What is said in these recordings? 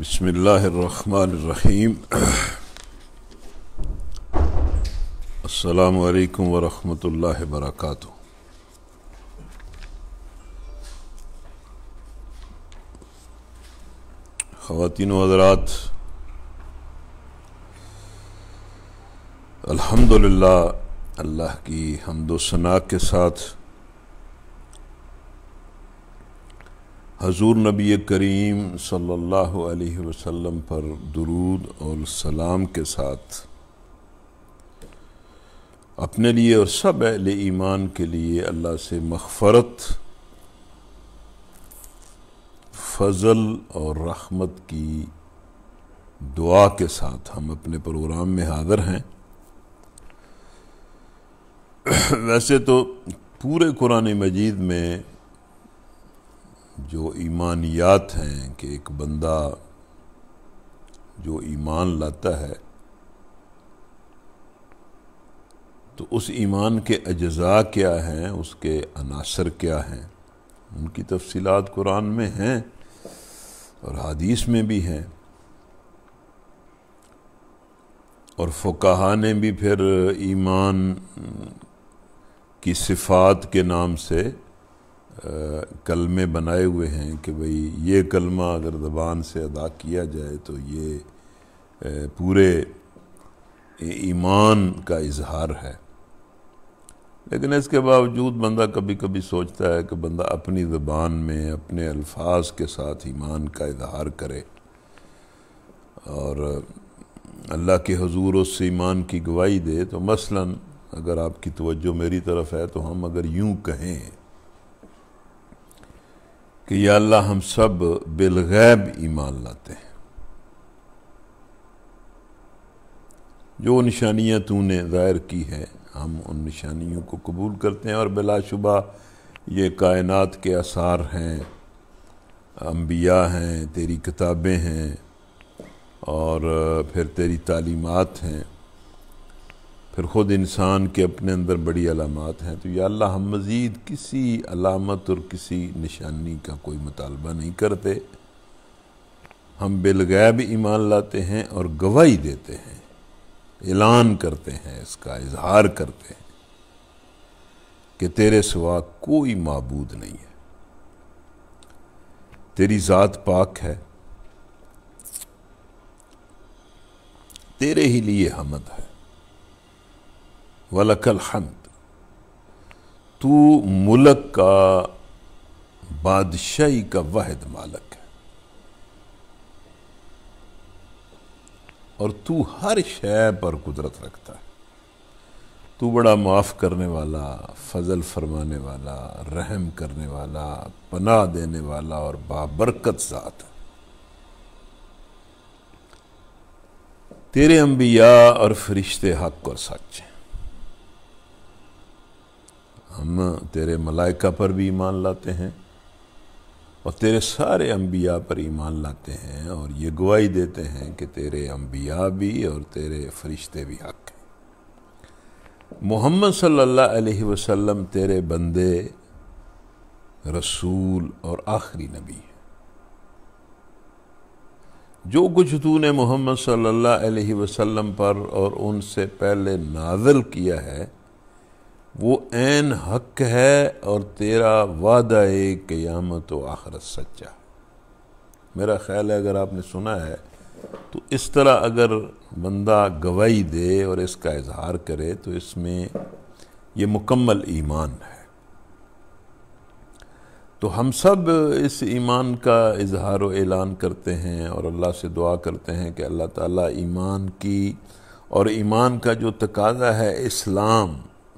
بسم الله الرحمن الرحيم السلام عليكم ورحمة الله وبركاته خواتین و حضرات الحمدللہ اللہ کی حمد و ثناء کے साथ हजूर नबी करीम सल्लल्लाहु अलैहि वसल्लम पर दरूद और सलाम के साथ अपने लिए और सब अहल ईमान के लिए अल्लाह से मगफरत फजल और रहमत की दुआ के साथ हम अपने प्रोग्राम में हाज़िर हैं वैसे तो पूरे कुरान मजीद में जो ईमानियात हैं कि एक बंदा जो ईमान लाता है तो उस ईमान के अज़ा क्या हैं उसके अनासर क्या हैं उनकी तफसीलात कुरान में हैं और हदीस में भी हैं और फकाहा ने भी फिर ईमान की सिफात के नाम से कलमे बनाए हुए हैं कि भाई ये कलमा अगर ज़बान से अदा किया जाए तो ये पूरे ईमान का इजहार है लेकिन इसके बावजूद बंदा कभी कभी सोचता है कि बंदा अपनी ज़बान में अपने अल्फाज के साथ ईमान का इजहार करे और अल्लाह के हजूर उस ईमान की गवाही दे तो मसलन अगर आपकी तवज्जो मेरी तरफ़ है तो हम अगर यूँ कहें कि या अल्लाह हम सब बिलगैब ईमान लाते हैं जो निशानियाँ तूने ज़ाहिर की है हम उन निशानियों को कबूल करते हैं और बिलाशुबा ये कायनात के आसार हैं अम्बिया हैं तेरी किताबें हैं और फिर तेरी तालीमत हैं फिर ख़ुद इंसान के अपने अंदर बड़ी अलामत हैं तो या अल्लाह हम मज़ीद किसी अलामत और किसी निशानी का कोई मुतालबा नहीं करते हम बिलगैब ईमान लाते हैं और गवाही देते हैं ऐलान करते हैं इसका इजहार करते हैं कि तेरे सिवा कोई मबूद नहीं है तेरी ज़ात पाक है तेरे ही लिए हमद है वलकल हमद तू मुलक का बादशाही का वाहिद मालक है और तू हर शय पर कुदरत रखता है तू बड़ा माफ़ करने वाला फजल फरमाने वाला रहम करने वाला पनाह देने वाला और बाबरकत ज़ात है तेरे अम्बिया और फरिश्ते हक और सच हम तेरे मलाइका पर भी ईमान लाते हैं और तेरे सारे अम्बिया पर ईमान लाते हैं और ये गवाही देते हैं कि तेरे अम्बिया भी और तेरे फरिश्ते भी हक हैं मोहम्मद सल्लल्लाहु अलैहि वसल्लम तेरे बंदे रसूल और आखिरी नबी है जो कुछ तूने मोहम्मद सल्लल्लाहु अलैहि वसल्लम पर और उनसे पहले नाजल किया है वो एन हक है और तेरा वादा ए क़यामत व आखरत सच्चा मेरा ख्याल है अगर आपने सुना है तो इस तरह अगर बंदा गवाही दे और इसका इजहार करे तो इसमें ये मुकम्मल ईमान है तो हम सब इस ईमान का इजहार व ऐलान करते हैं और अल्लाह से दुआ करते हैं कि अल्लाह ताला ईमान की और ईमान का जो तकाजा है इस्लाम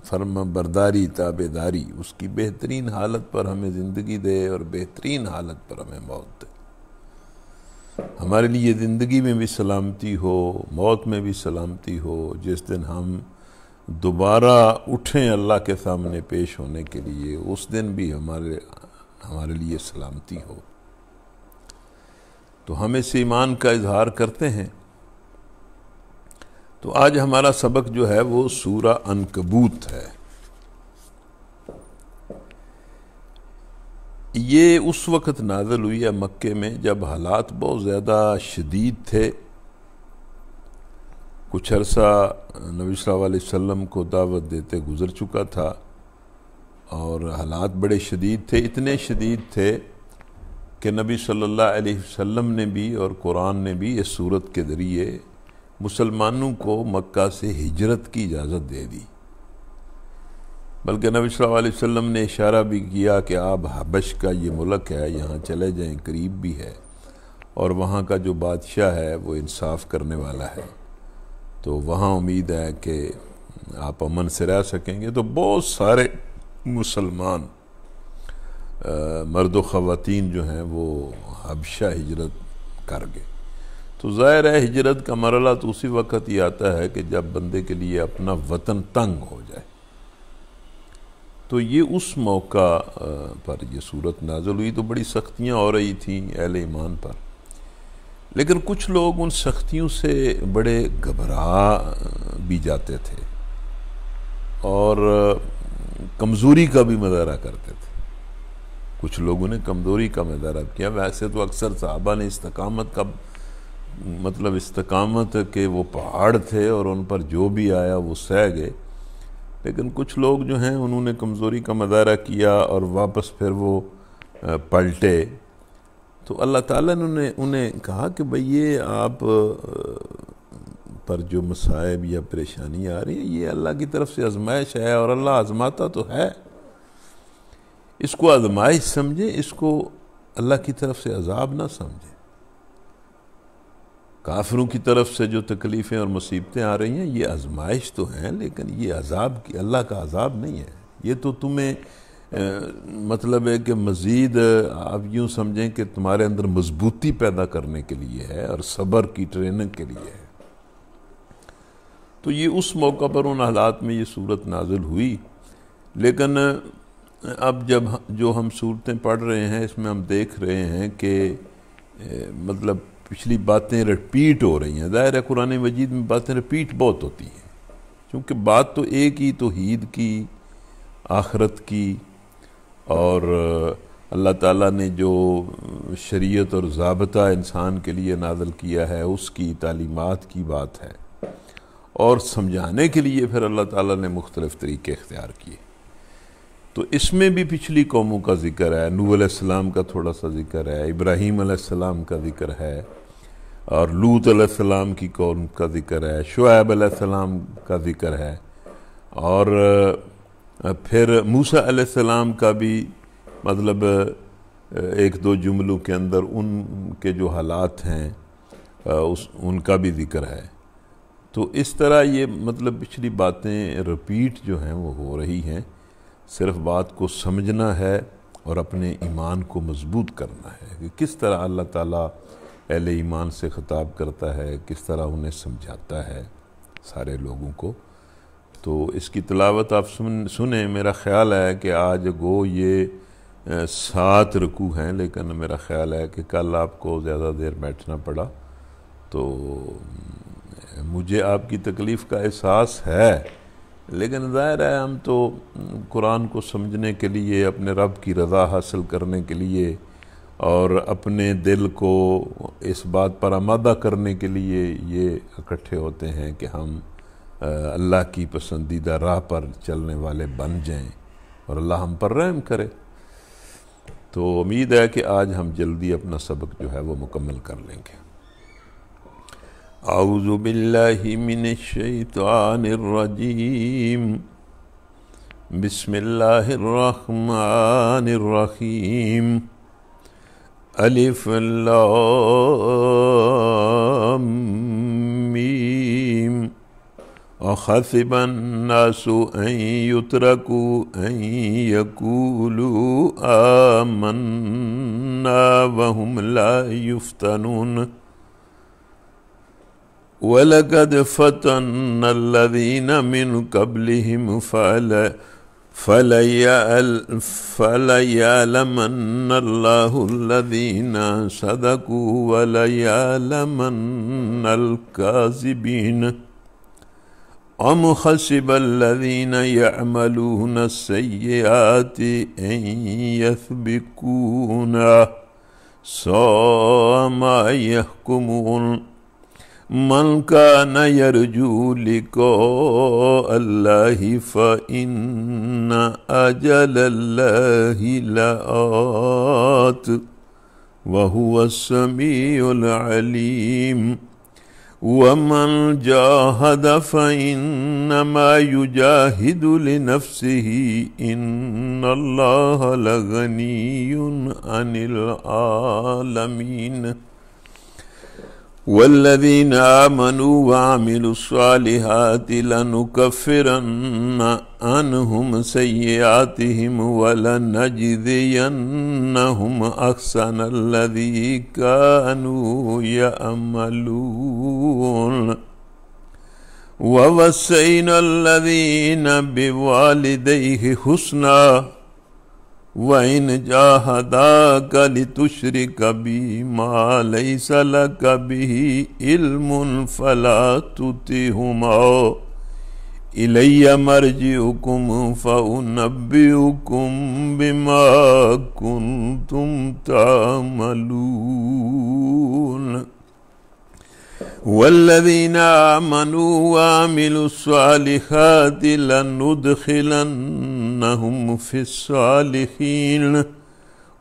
फर्म बरदारी ताबेदारी उसकी बेहतरीन हालत पर हमें ज़िंदगी दे और बेहतरीन हालत पर हमें मौत दे हमारे लिए ज़िंदगी में भी सलामती हो मौत में भी सलामती हो जिस दिन हम दोबारा उठें अल्लाह के सामने पेश होने के लिए उस दिन भी हमारे हमारे लिए सलामती हो तो हम इस ईमान का इजहार करते हैं तो आज हमारा सबक जो है वो सूरा अनकबूत है ये उस वक़्त नाजल हुई है मक्के में जब हालात बहुत ज़्यादा शदीद थे कुछ अरसा नबी वसल्लम को दावत देते गुज़र चुका था और हालात बड़े शदीद थे इतने शदीद थे कि नबी सल्लल्लाहु अलैहि वसल्लम ने भी और कुरान ने भी इस सूरत के ज़रिए मुसलमानों को मक्का से हिजरत की इजाज़त दे दी बल्कि नबी वसल्लम ने इशारा भी किया कि आप हबश का ये मुल्क है यहाँ चले जाएं करीब भी है और वहाँ का जो बादशाह है वो इंसाफ करने वाला है तो वहाँ उम्मीद है कि आप अमन से रह सकेंगे तो बहुत सारे मुसलमान मर्द ख़वातीन जो हैं वो हबशा हिजरत कर गए तो ज़ाहिर है हिजरत का मरला तो उसी वक्त ही आता है कि जब बंदे के लिए अपना वतन तंग हो जाए तो ये उस मौका पर यह सूरत नाजल हुई तो बड़ी सख्तियाँ हो रही थी अहल ईमान पर लेकिन कुछ लोग उन सख्तियों से बड़े घबरा भी जाते थे और कमज़ोरी का भी मदारा करते थे कुछ लोगों ने कमज़ोरी का मदारा किया वैसे तो अक्सर साहबा ने इस्तकामत का मतलब इस्तकामत के वो पहाड़ थे और उन पर जो भी आया वो सह गए लेकिन कुछ लोग जो हैं उन्होंने कमज़ोरी का मदारा किया और वापस फिर वो पलटे तो अल्लाह ताला ने उन्हें उन्हें कहा कि भई ये आप पर जो मसायब या परेशानी आ रही है ये अल्लाह की तरफ से आजमाइश है और अल्लाह आजमाता तो है इसको आजमाइश समझें इसको अल्लाह की तरफ से अजाब ना समझें काफ़रों की तरफ से जो तकलीफ़ें और मुसीबतें आ रही हैं ये आजमाइश तो हैं लेकिन ये अजाब की अल्लाह का अजाब नहीं है ये तो तुम्हें आ, मतलब है कि मज़ीद आप यूँ समझें कि तुम्हारे अंदर मजबूती पैदा करने के लिए है और सब्र की ट्रेनिंग के लिए है तो ये उस मौका पर उन हालात में ये सूरत नाजिल हुई लेकिन अब जब जो हम सूरतें पढ़ रहे हैं इसमें हम देख रहे हैं कि मतलब पिछली बातें रिपीट हो रही हैं ज़ाहिर है कुरान मजीद में बातें रिपीट बहुत होती हैं क्योंकि बात तो एक ही तो हीद की आखरत की और अल्लाह ताला ने जो शरीयत और ज़ाबता इंसान के लिए नादल किया है उसकी तालीमत की बात है और समझाने के लिए फिर अल्लाह ताला ने मुख्तलिफ़ तरीके इख्तियार किए तो इसमें भी पिछली कौमों का जिक्र है नूसम का थोड़ा सा जिक्र है इब्राहीम का जिक्र है और लूत सलाम की कौन का ज़िक्र है शुएब सलाम का ज़िक्र है और फिर मूसा सलाम का भी मतलब एक दो जुमलों के अंदर उनके जो हालात हैं उस उनका भी ज़िक्र है तो इस तरह ये मतलब पिछली बातें रिपीट जो हैं वो हो रही हैं सिर्फ बात को समझना है और अपने ईमान को मजबूत करना है कि किस तरह अल्लाह ताला अहल ईमान से ख़ताब करता है किस तरह उन्हें समझाता है सारे लोगों को तो इसकी तलावत आप सुन सुने मेरा ख्याल है कि आज गो ये सात रुकू हैं लेकिन मेरा ख्याल है कि कल आपको ज़्यादा देर बैठना पड़ा तो मुझे आपकी तकलीफ़ का एहसास है लेकिन ज़ाहिर है हम तो कुरान को समझने के लिए अपने रब की रज़ा हासिल करने के लिए और अपने दिल को इस बात पर आमादा करने के लिए ये इकट्ठे होते हैं कि हम अल्लाह की पसंदीदा राह पर चलने वाले बन जाएं और अल्लाह हम पर रहम करे तो उम्मीद है कि आज हम जल्दी अपना सबक जो है वो मुकम्मल कर लेंगे आउज़बिल्लिमिनशैतानरजीम बिस्मिल्लाहिर्रहमानिर्रहीम ألف لام ميم أخثب الناس أن يتركوا أن يقولوا آمنا وهم لا يفتنون ولقد فتنا الذين من قبلهم فلا فليعلمن الله الذين صدقوا وليعلمن الكاذبين أم خسب الذين يعملون السيئات أن يثبكون ساء يحكمون من كان يرجو لقاء الله فإن أجل الله لآت وهو السميع العليم ومن جاهد فإنما يجاهد لنفسه إن الله لغني عن العالمين والذين آمنوا وعملوا الصالحات لنكفرن عنهم سيئاتهم ولنجزينهم أحسن الذي كانوا يعملون ووصينا الذين بوالديه حسنًا वैन जाहदा कलि तुश्री कभी मालई सल कभी इल्म फला तुति हुमाओ इलैया मर्जी हुकुम फ़नबी हुकुम बिमा कुन तुम तामलून والذين آمنوا وعملوا الصالحات لندخلنهم في الصالحين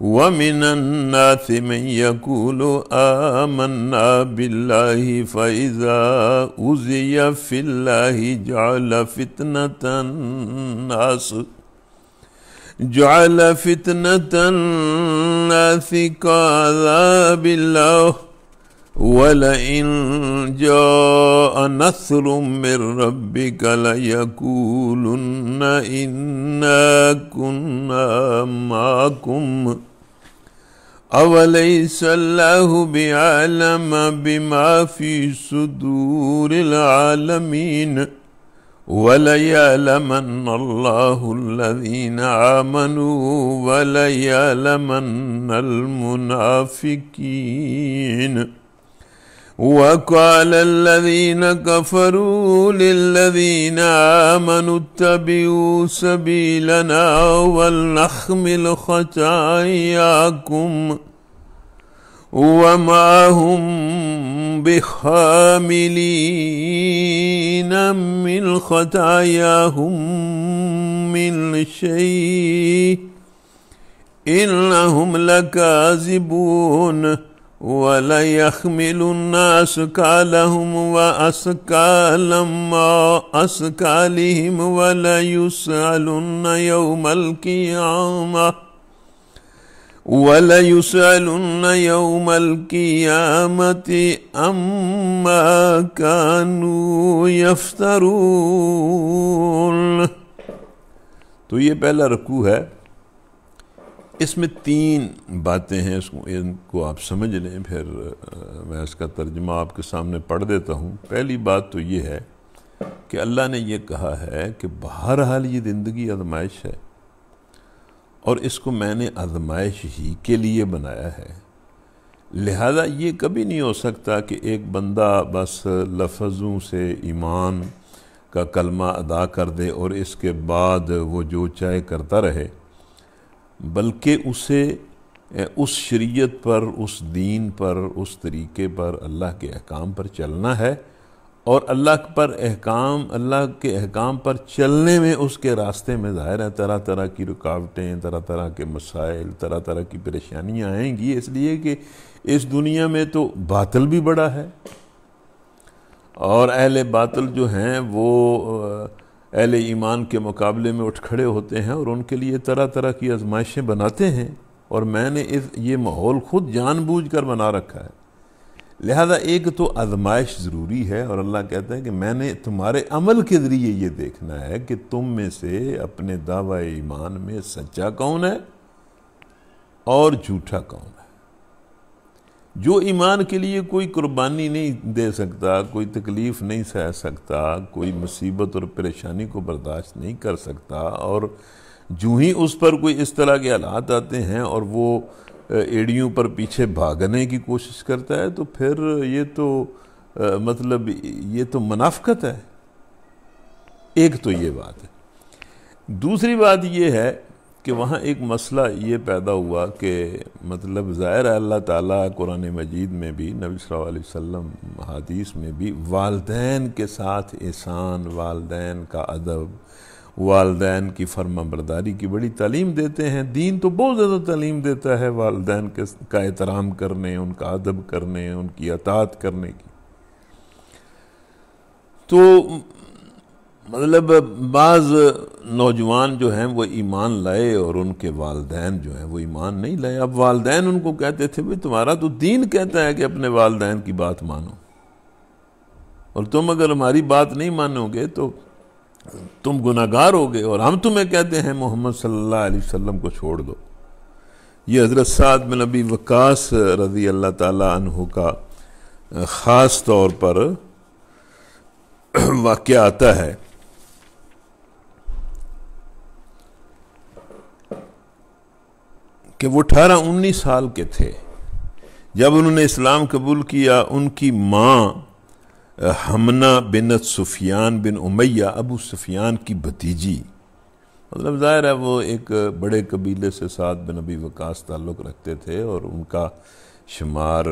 ومن الناس من يقول آمنا بالله فإذا أوذي في الله جعل فتنة الناس جعل فتنة الناس كعذاب الله ولئن جاء نثر من ربك ليقولن إنا كنا معكم أوليس الله بعلم بما في صدور العالمين وليعلمن الله الذين آمنوا وليعلمن المنافقين وقال الذين كفروا للذين آمنوا اتبعوا سبيلنا ولنحمل خطاياكم وما هم بحاملين من خطاياهم من شيء إنهم لكاذبون ولا يحمل الناس كالهم وأسكالا ما أسكالهم وليسألن يوم القيامة ولا وليسألن يوم القيامة أما كانوا يفترون تو یہ پہلا رکوع ہے इसमें तीन बातें हैं इनको आप समझ लें फिर मैं इसका तर्जमा आपके सामने पढ़ देता हूँ पहली बात तो ये है कि अल्लाह ने यह कहा है कि बहरहाल ये ज़िंदगी आजमाइश है और इसको मैंने आजमाइश ही के लिए बनाया है लिहाजा ये कभी नहीं हो सकता कि एक बंदा बस लफजों से ईमान का कलमा अदा कर दे और इसके बाद वो जो चाहे करता रहे बल्कि उसे उस शरीयत पर उस दीन पर उस तरीके पर अल्लाह के अहकाम पर चलना है और अल्लाह पर अहकाम अल्लाह के अहकाम पर चलने में उसके रास्ते में ज़ाहिर है तरह तरह की रुकावटें तरह तरह के मसाइल तरह तरह की परेशानियाँ आएंगी इसलिए कि इस दुनिया में तो बातल भी बड़ा है और अहले बातल जो हैं वो अहल ईमान के मुकाबले में उठ खड़े होते हैं और उनके लिए तरह तरह की आजमाइशें बनाते हैं और मैंने इस ये माहौल खुद जानबूझ कर बना रखा है लिहाजा एक तो आजमाइश ज़रूरी है और अल्लाह कहता है कि मैंने तुम्हारे अमल के ज़रिए ये देखना है कि तुम में से अपने दावा ईमान में सच्चा कौन है और झूठा कौन जो ईमान के लिए कोई कुर्बानी नहीं दे सकता कोई तकलीफ़ नहीं सह सकता कोई मुसीबत और परेशानी को बर्दाश्त नहीं कर सकता और जूँ ही उस पर कोई इस तरह के हालात आते हैं और वो एड़ियों पर पीछे भागने की कोशिश करता है तो फिर ये तो आ, मतलब ये तो मुनाफ्त है एक तो ये बात है दूसरी बात ये है कि वहाँ एक मसला ये पैदा हुआ कि मतलब ज़ाहिर अल्लाह ताला कुरान मजीद में भी नबी वसल्लम हदीस में भी वालदे के साथ एहसान वालदेन का अदब वालदे की फर्मा बरदारी की बड़ी तालीम देते हैं दीन तो बहुत ज़्यादा तालीम देता है वालदेन के का एहतराम करने उनका अदब करने उनकी अतात करने की तो मतलब बाज़ नौजवान जो हैं वो ईमान लाए और उनके वालदेन जो हैं वो ईमान नहीं लाए अब वालदेन उनको कहते थे भाई तुम्हारा तो दीन कहता है कि अपने वालदेन की बात मानो और तुम अगर हमारी बात नहीं मानोगे तो तुम गुनागार हो गए और हम तुम्हें कहते हैं मोहम्मद सल्लल्लाहु अलैहि वसल्लम को छोड़ दो ये हज़रत साद में नबी वकास रज़ी अल्लाह तहु का ख़ास तौर पर वाक्य आता है कि वो अठारह उन्नीस साल के थे जब उन्होंने इस्लाम कबूल किया उनकी माँ हमना बिन सुफियान बिन उमैया अबू सुफियान की भतीजी मतलब ज़ाहिर है वो एक बड़े कबीले से साथ बिन अबी वकास ताल्लुक़ रखते थे और उनका शुमार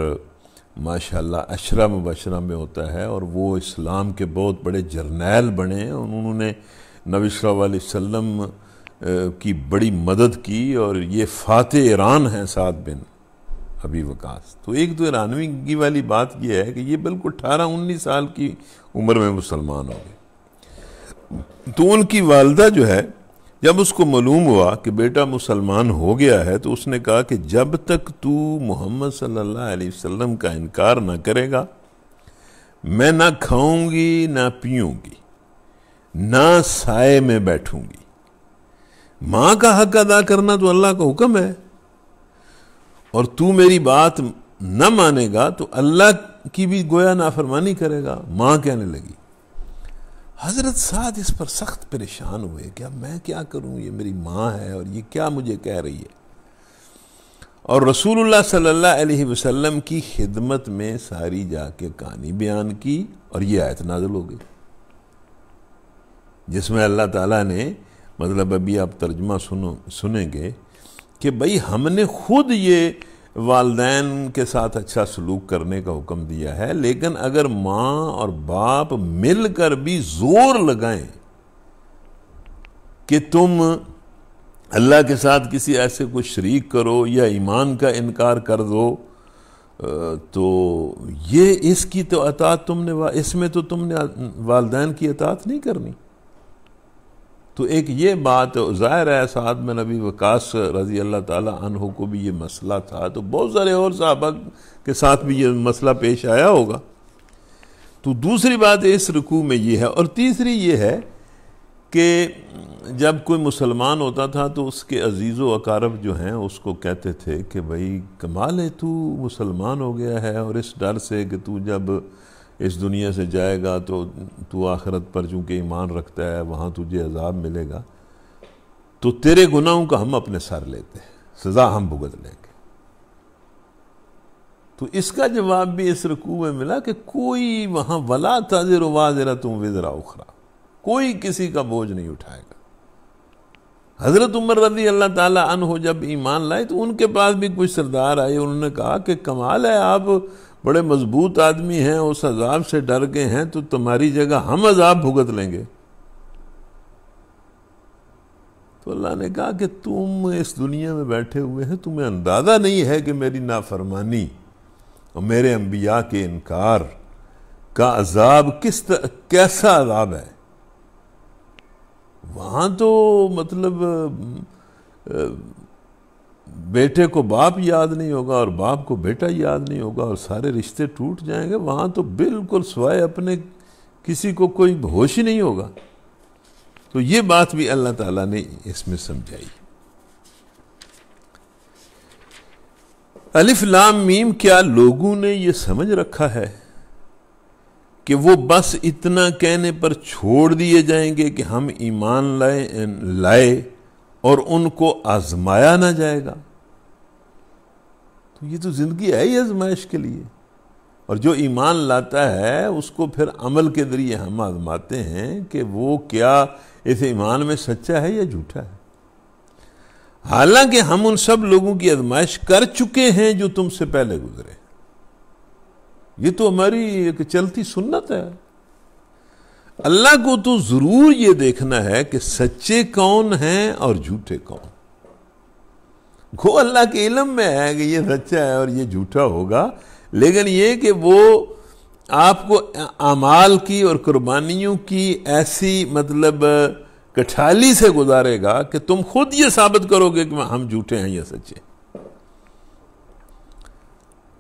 माशाल्लाह अशरा मुबशरा में होता है और वो इस्लाम के बहुत बड़े जर्नैल बने उन्होंने नबी सल्लल्लाहु अलैहि वसल्लम की बड़ी मदद की और ये फाते ईरान हैं सात बिन अभी वकास तो एक तो ईरानवी वाली बात यह है कि ये बिल्कुल अठारह उन्नीस साल की उम्र में मुसलमान हो गए तो उनकी वालदा जो है जब उसको मालूम हुआ कि बेटा मुसलमान हो गया है तो उसने कहा कि जब तक तू मोहम्मद सल्लल्लाहु अलैहि वसल्लम का इनकार ना करेगा मैं ना खाऊंगी ना पीऊंगी ना साय में बैठूंगी माँ का हक अदा करना तो अल्लाह का हुक्म है और तू मेरी बात न मानेगा तो अल्लाह की भी गोया नाफरमानी करेगा माँ कहने लगी हजरत साध इस पर सख्त परेशान हुए क्या मैं क्या करूं ये मेरी माँ है और ये क्या मुझे कह रही है और रसूलुल्लाह सल्लल्लाहु अलैहि वसल्लम की खिदमत में सारी जाके कहानी बयान की और ये आयत नाजल हो गई जिसमें अल्लाह ताला ने मतलब अभी आप तर्जमा सुनो सुनेंगे कि भाई हमने खुद ये वालदेन के साथ अच्छा सलूक करने का हुक्म दिया है लेकिन अगर माँ और बाप मिलकर भी जोर लगाएं कि तुम अल्लाह के साथ किसी ऐसे को शरीक करो या ईमान का इनकार कर दो तो ये इसकी तो अतात तुमने इसमें तो तुमने वालदेन की अतात नहीं करनी तो एक ये बात ज़ाहिर है साथ में नबी वकास रज़ी अल्लाह तहों को भी ये मसला था तो बहुत सारे और साहबा के साथ भी ये मसला पेश आया होगा तो दूसरी बात इस रुकू में ये है और तीसरी ये है कि जब कोई मुसलमान होता था तो उसके अजीज़ व अकारब जो हैं उसको कहते थे कि भाई कमाल है तू मुसलमान हो गया है और इस डर से कि तू जब इस दुनिया से जाएगा तो तू आखरत पर चूँकि ईमान रखता है वहाँ तुझे अजाब मिलेगा तो तेरे गुनाहों का हम अपने सर लेते हैं सज़ा हम भुगत लेंगे तो इसका जवाब भी इस रकू में मिला कि कोई वहाँ वला ताजर वाजरा तुम विजरा उखरा कोई किसी का बोझ नहीं उठाएगा हज़रत उमर रजी अल्लाह ताला अन हो जब ईमान लाए तो उनके पास भी कुछ सरदार आए उन्होंने कहा कि कमाल है आप बड़े मजबूत आदमी हैं उस अजाब से डर गए हैं तो तुम्हारी जगह हम अजाब भुगत लेंगे तो अल्लाह ने कहा कि तुम इस दुनिया में बैठे हुए हैं तुम्हें अंदाज़ा नहीं है कि मेरी नाफरमानी और मेरे अंबिया के इनकार का अजाब किस तर, कैसा अजाब है वहां तो मतलब बेटे को बाप याद नहीं होगा और बाप को बेटा याद नहीं होगा और सारे रिश्ते टूट जाएंगे वहाँ तो बिल्कुल स्वय अपने किसी को कोई होश ही नहीं होगा तो ये बात भी अल्लाह ताला ने इसमें समझाई अलिफ लाम मीम क्या लोगों ने ये समझ रखा है कि वो बस इतना कहने पर छोड़ दिए जाएंगे कि हम ईमान लाए लाए और उनको आजमाया ना जाएगा तो ये तो जिंदगी है ही आजमाइश के लिए और जो ईमान लाता है उसको फिर अमल के जरिए हम आजमाते हैं कि वो क्या इस ईमान में सच्चा है या झूठा है हालांकि हम उन सब लोगों की आजमाइश कर चुके हैं जो तुमसे पहले गुजरे ये तो हमारी एक चलती सुन्नत है अल्लाह को तो जरूर यह देखना है कि सच्चे कौन हैं और झूठे कौन वो अल्लाह के इलम में है कि ये सच्चा है और ये झूठा होगा लेकिन ये कि वो आपको अमाल की और कुर्बानियों की ऐसी मतलब कठाली से गुजारेगा कि तुम खुद ये साबित करोगे कि हम झूठे हैं या सच्चे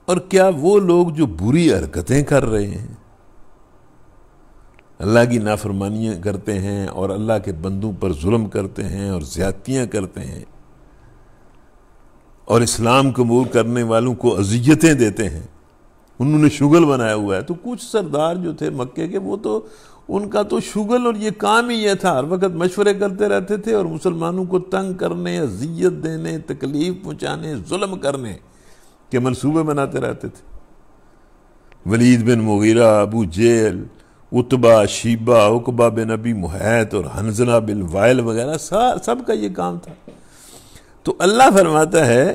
और क्या वो लोग जो बुरी हरकतें कर रहे हैं अल्लाह की नाफरमानियाँ करते हैं और अल्लाह के बंदों पर जुल्म करते हैं और ज़्यादतियाँ करते हैं और इस्लाम कबूल करने वालों को अजियतें देते हैं उन्होंने शुगल बनाया हुआ है तो कुछ सरदार जो थे मक्के के वो तो उनका तो शुगल और ये काम ही यह था हर वक्त मशवरे करते रहते थे और मुसलमानों को तंग करने अजियत देने तकलीफ़ पहुँचाने जुल्म करने के मनसूबे बनाते रहते थे Walid bin Mughira Abu Jahl Utba Shaiba Uqba bin Abi Muait और हंजना बिन वायल वगैरह सब का ये काम था तो अल्लाह फरमाता है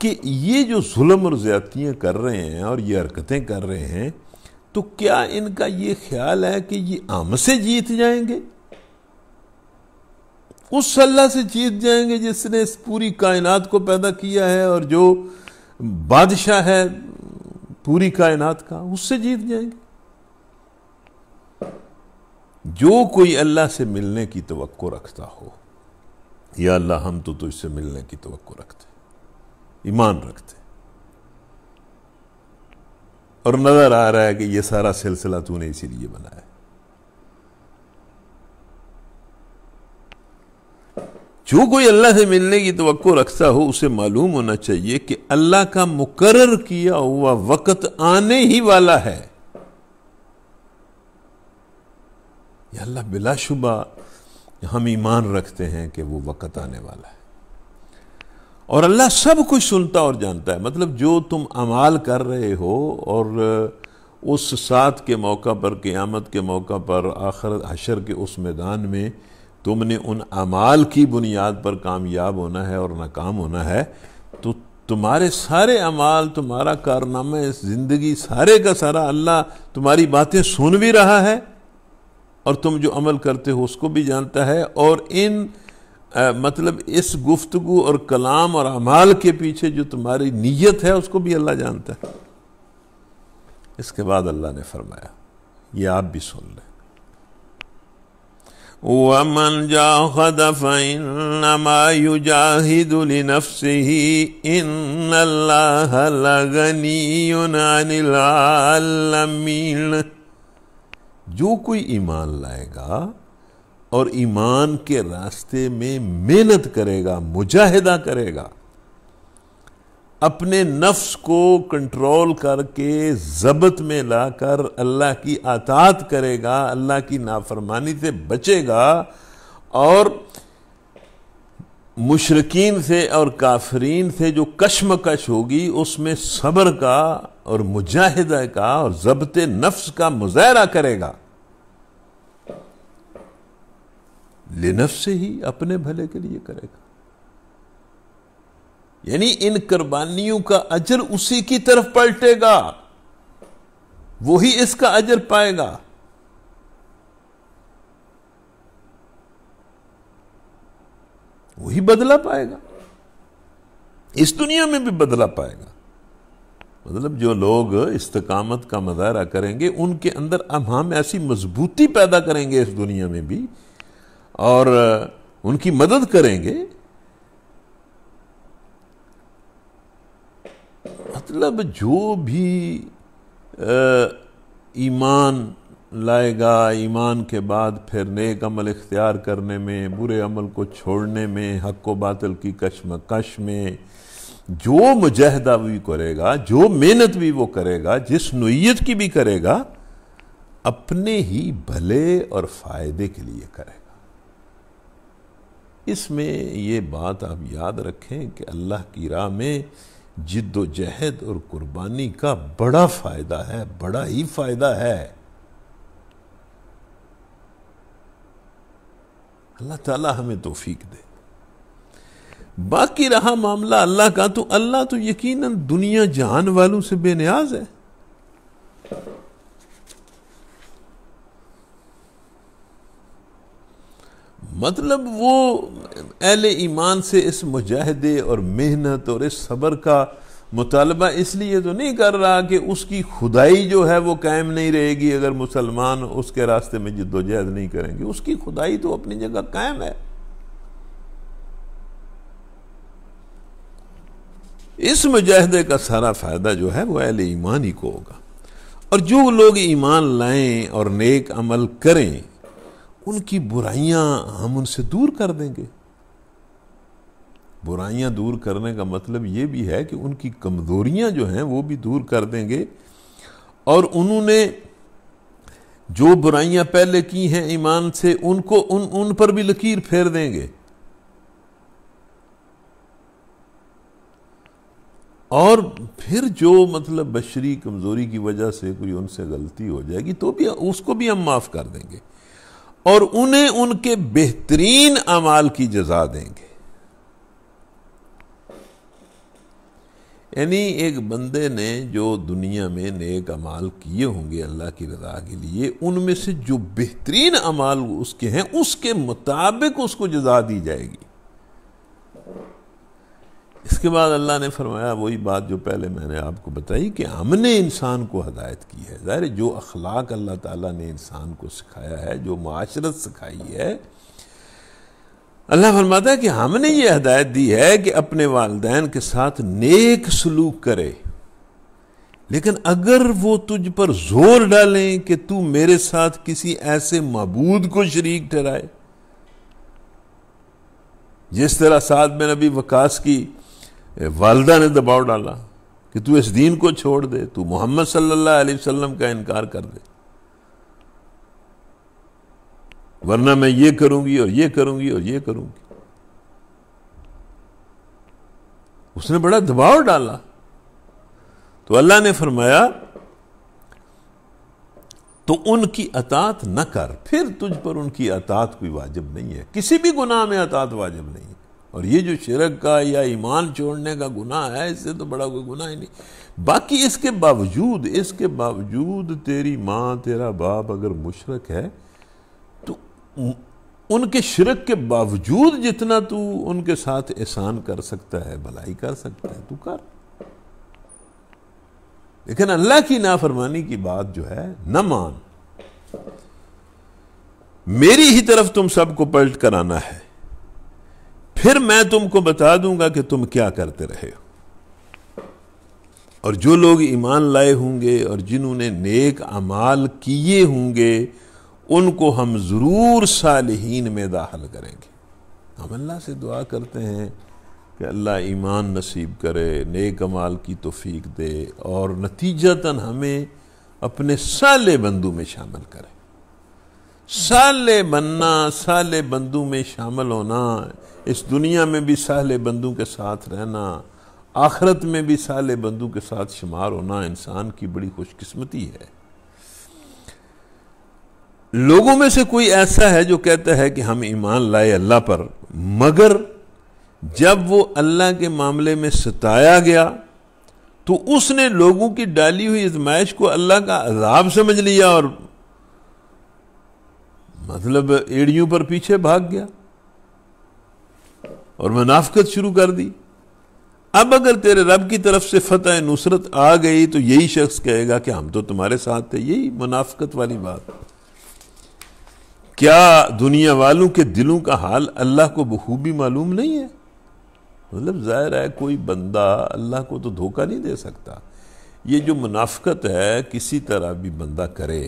कि ये जो जुल्म और ज़्यादतियाँ कर रहे हैं और ये हरकतें कर रहे हैं तो क्या इनका ये ख्याल है कि ये आम से जीत जाएंगे उस अल्लाह से जीत जाएंगे जिसने इस पूरी कायनात को पैदा किया है और जो बादशाह है पूरी कायनात का उससे जीत जाएंगे जो कोई अल्लाह से मिलने की तो रखता हो या अल्लाह हम तो तुझसे मिलने की तो रखते ईमान रखते और नज़र आ रहा है कि ये सारा सिलसिला तूने इसीलिए बनाया जो कोई अल्लाह से मिलने की तो रखता हो उसे मालूम होना चाहिए कि अल्लाह का मुकर किया हुआ वक्त आने ही वाला है अल्लाह बिलाशुबा हम ईमान रखते हैं कि वो वक़्त आने वाला है और अल्लाह सब कुछ सुनता और जानता है मतलब जो तुम अमाल कर रहे हो और उस साथ के मौका पर क़ियामत के मौका पर आखिर हशर के उस मैदान में तुमने उन अमाल की बुनियाद पर कामयाब होना है और नाकाम होना है तो तुम्हारे सारे अमाल तुम्हारा कारनामा ज़िंदगी सारे का सारा अल्लाह तुम्हारी बातें सुन भी रहा है और तुम जो अमल करते हो उसको भी जानता है और इन आ, मतलब इस गुफ्तगु और कलाम और अमाल के पीछे जो तुम्हारी नीयत है उसको भी अल्लाह जानता है इसके बाद अल्लाह ने फरमाया ये आप भी सुन लें वमन जाहद फ़ैनमायुजाहिदुलनफ़ी जो कोई ईमान लाएगा और ईमान के रास्ते में मेहनत करेगा मुजाहिदा करेगा अपने नफ्स को कंट्रोल करके जबत में लाकर अल्लाह की आतात करेगा अल्लाह की नाफरमानी से बचेगा और मुशरकिन से और काफरीन से जो कश्मकश होगी उसमें सब्र का और मुजाहिदा का और जबते नफ्स का मुजाहरा करेगा लिनफ से ही अपने भले के लिए करेगा यानी इन कुर्बानियों का अजर उसी की तरफ पलटेगा वही इसका अजर पाएगा वही बदला पाएगा इस दुनिया में भी बदला पाएगा मतलब जो लोग इस्तकामत का मजाहरा करेंगे उनके अंदर अब हम ऐसी मजबूती पैदा करेंगे इस दुनिया में भी और उनकी मदद करेंगे मतलब जो भी ईमान लाएगा ईमान के बाद फिर नेक अमल इख्तियार करने में बुरे अमल को छोड़ने में हक व बातिल की कशमकश में जो मुजहदा भी करेगा जो मेहनत भी वो करेगा जिस नोयत की भी करेगा अपने ही भले और फायदे के लिए करेगा इसमें ये बात आप याद रखें कि अल्लाह की राह में जिद्दोजहद और कुर्बानी का बड़ा फ़ायदा है बड़ा ही फ़ायदा है अल्लाह ताला हमें तोफीक दे बाकी रहा मामला अल्लाह का तो अल्लाह तो यकीनन दुनिया जान वालों से बेनियाज है मतलब वो अहले ईमान से इस मुजाहदे और मेहनत और इस सबर का मुतालबा इसलिए तो नहीं कर रहा कि उसकी खुदाई जो है वो कायम नहीं रहेगी अगर मुसलमान उसके रास्ते में जिद्दोजहद नहीं करेंगे उसकी खुदाई तो अपनी जगह कायम है इस मुजाहदे का सारा फ़ायदा जो है वह अहल ईमान ही को होगा और जो लोग ईमान लाएं और नेक अमल करें उनकी बुराइयां हम उनसे दूर कर देंगे बुराइयां दूर करने का मतलब ये भी है कि उनकी कमजोरियां जो हैं वो भी दूर कर देंगे और उन्होंने जो बुराइयां पहले की हैं ईमान से उनको उन उन पर भी लकीर फेर देंगे और फिर जो मतलब बशरी कमज़ोरी की वजह से कोई उनसे गलती हो जाएगी तो भी उसको भी हम माफ़ कर देंगे और उन्हें उनके बेहतरीन अमाल की जजा देंगे यानी एक बंदे ने जो दुनिया में नेक अमाल किए होंगे अल्लाह की रजा के लिए उनमें से जो बेहतरीन अमाल उसके हैं उसके मुताबिक उसको जजा दी जाएगी इसके बाद अल्लाह ने फरमाया वही बात जो पहले मैंने आपको बताई कि हमने इंसान को हदायत की है ज़ाहिर जो अखलाक अल्लाह ताला ने इंसान को सिखाया है जो माशरत सिखाई है अल्लाह फरमाता है कि हमने ये हदायत दी है कि अपने वालदेन के साथ नेक सलूक करे लेकिन अगर वो तुझ पर जोर डालें कि तू मेरे साथ किसी ऐसे मबूद को शरीक ठहराए जिस तरह साथ में नबी वकास की वालदा ने दबाव डाला कि तू इस दीन को छोड़ दे तू मोहम्मद सल्लल्लाहु अलैहि वसल्लम का इनकार कर दे वरना मैं ये करूंगी और ये करूंगी और ये करूंगी उसने बड़ा दबाव डाला तो अल्लाह ने फरमाया तो उनकी अतात न कर फिर तुझ पर उनकी अतात कोई वाजिब नहीं है किसी भी गुनाह में अतात वाजिब नहीं है और ये जो शिरक का या ईमान छोड़ने का गुनाह है इससे तो बड़ा कोई गुनाह ही नहीं बाकी इसके बावजूद इसके बावजूद तेरी माँ तेरा बाप अगर मुशरक है तो उनके शिरक के बावजूद जितना तू उनके साथ एहसान कर सकता है भलाई कर सकता है तू कर लेकिन अल्लाह की नाफरमानी की बात जो है न मान मेरी ही तरफ तुम सबको पलट कर आना है फिर मैं तुमको बता दूंगा कि तुम क्या करते रहे हो और जो लोग ईमान लाए होंगे और जिन्होंने नेक अमाल किए होंगे उनको हम ज़रूर सालहीन में दाखिल करेंगे हम अल्लाह से दुआ करते हैं कि अल्लाह ईमान नसीब करे नेक अमाल की तोफ़ीक दे और नतीजतन हमें अपने साले बंदू में शामिल करे साले बनना साले बंदू में शामिल होना इस दुनिया में भी सहले बंदों के साथ रहना आखरत में भी सहले बंदू के साथ शुमार होना इंसान की बड़ी खुशकिस्मती है लोगों में से कोई ऐसा है जो कहता है कि हम ईमान लाए अल्लाह पर मगर जब वो अल्लाह के मामले में सताया गया तो उसने लोगों की डाली हुई आजमाइश को अल्लाह का अजाब समझ लिया और मतलब एड़ियों पर पीछे भाग गया और मुनाफ्त शुरू कर दी अब अगर तेरे रब की तरफ से फतह नुसरत आ गई तो यही शख्स कहेगा कि हम तो तुम्हारे साथ थे यही मुनाफ्त वाली बात क्या दुनिया वालों के दिलों का हाल अल्लाह को बखूबी मालूम नहीं है मतलब जाहिर है कोई बंदा अल्लाह को तो धोखा नहीं दे सकता ये जो मुनाफ्त है किसी तरह भी बंदा करे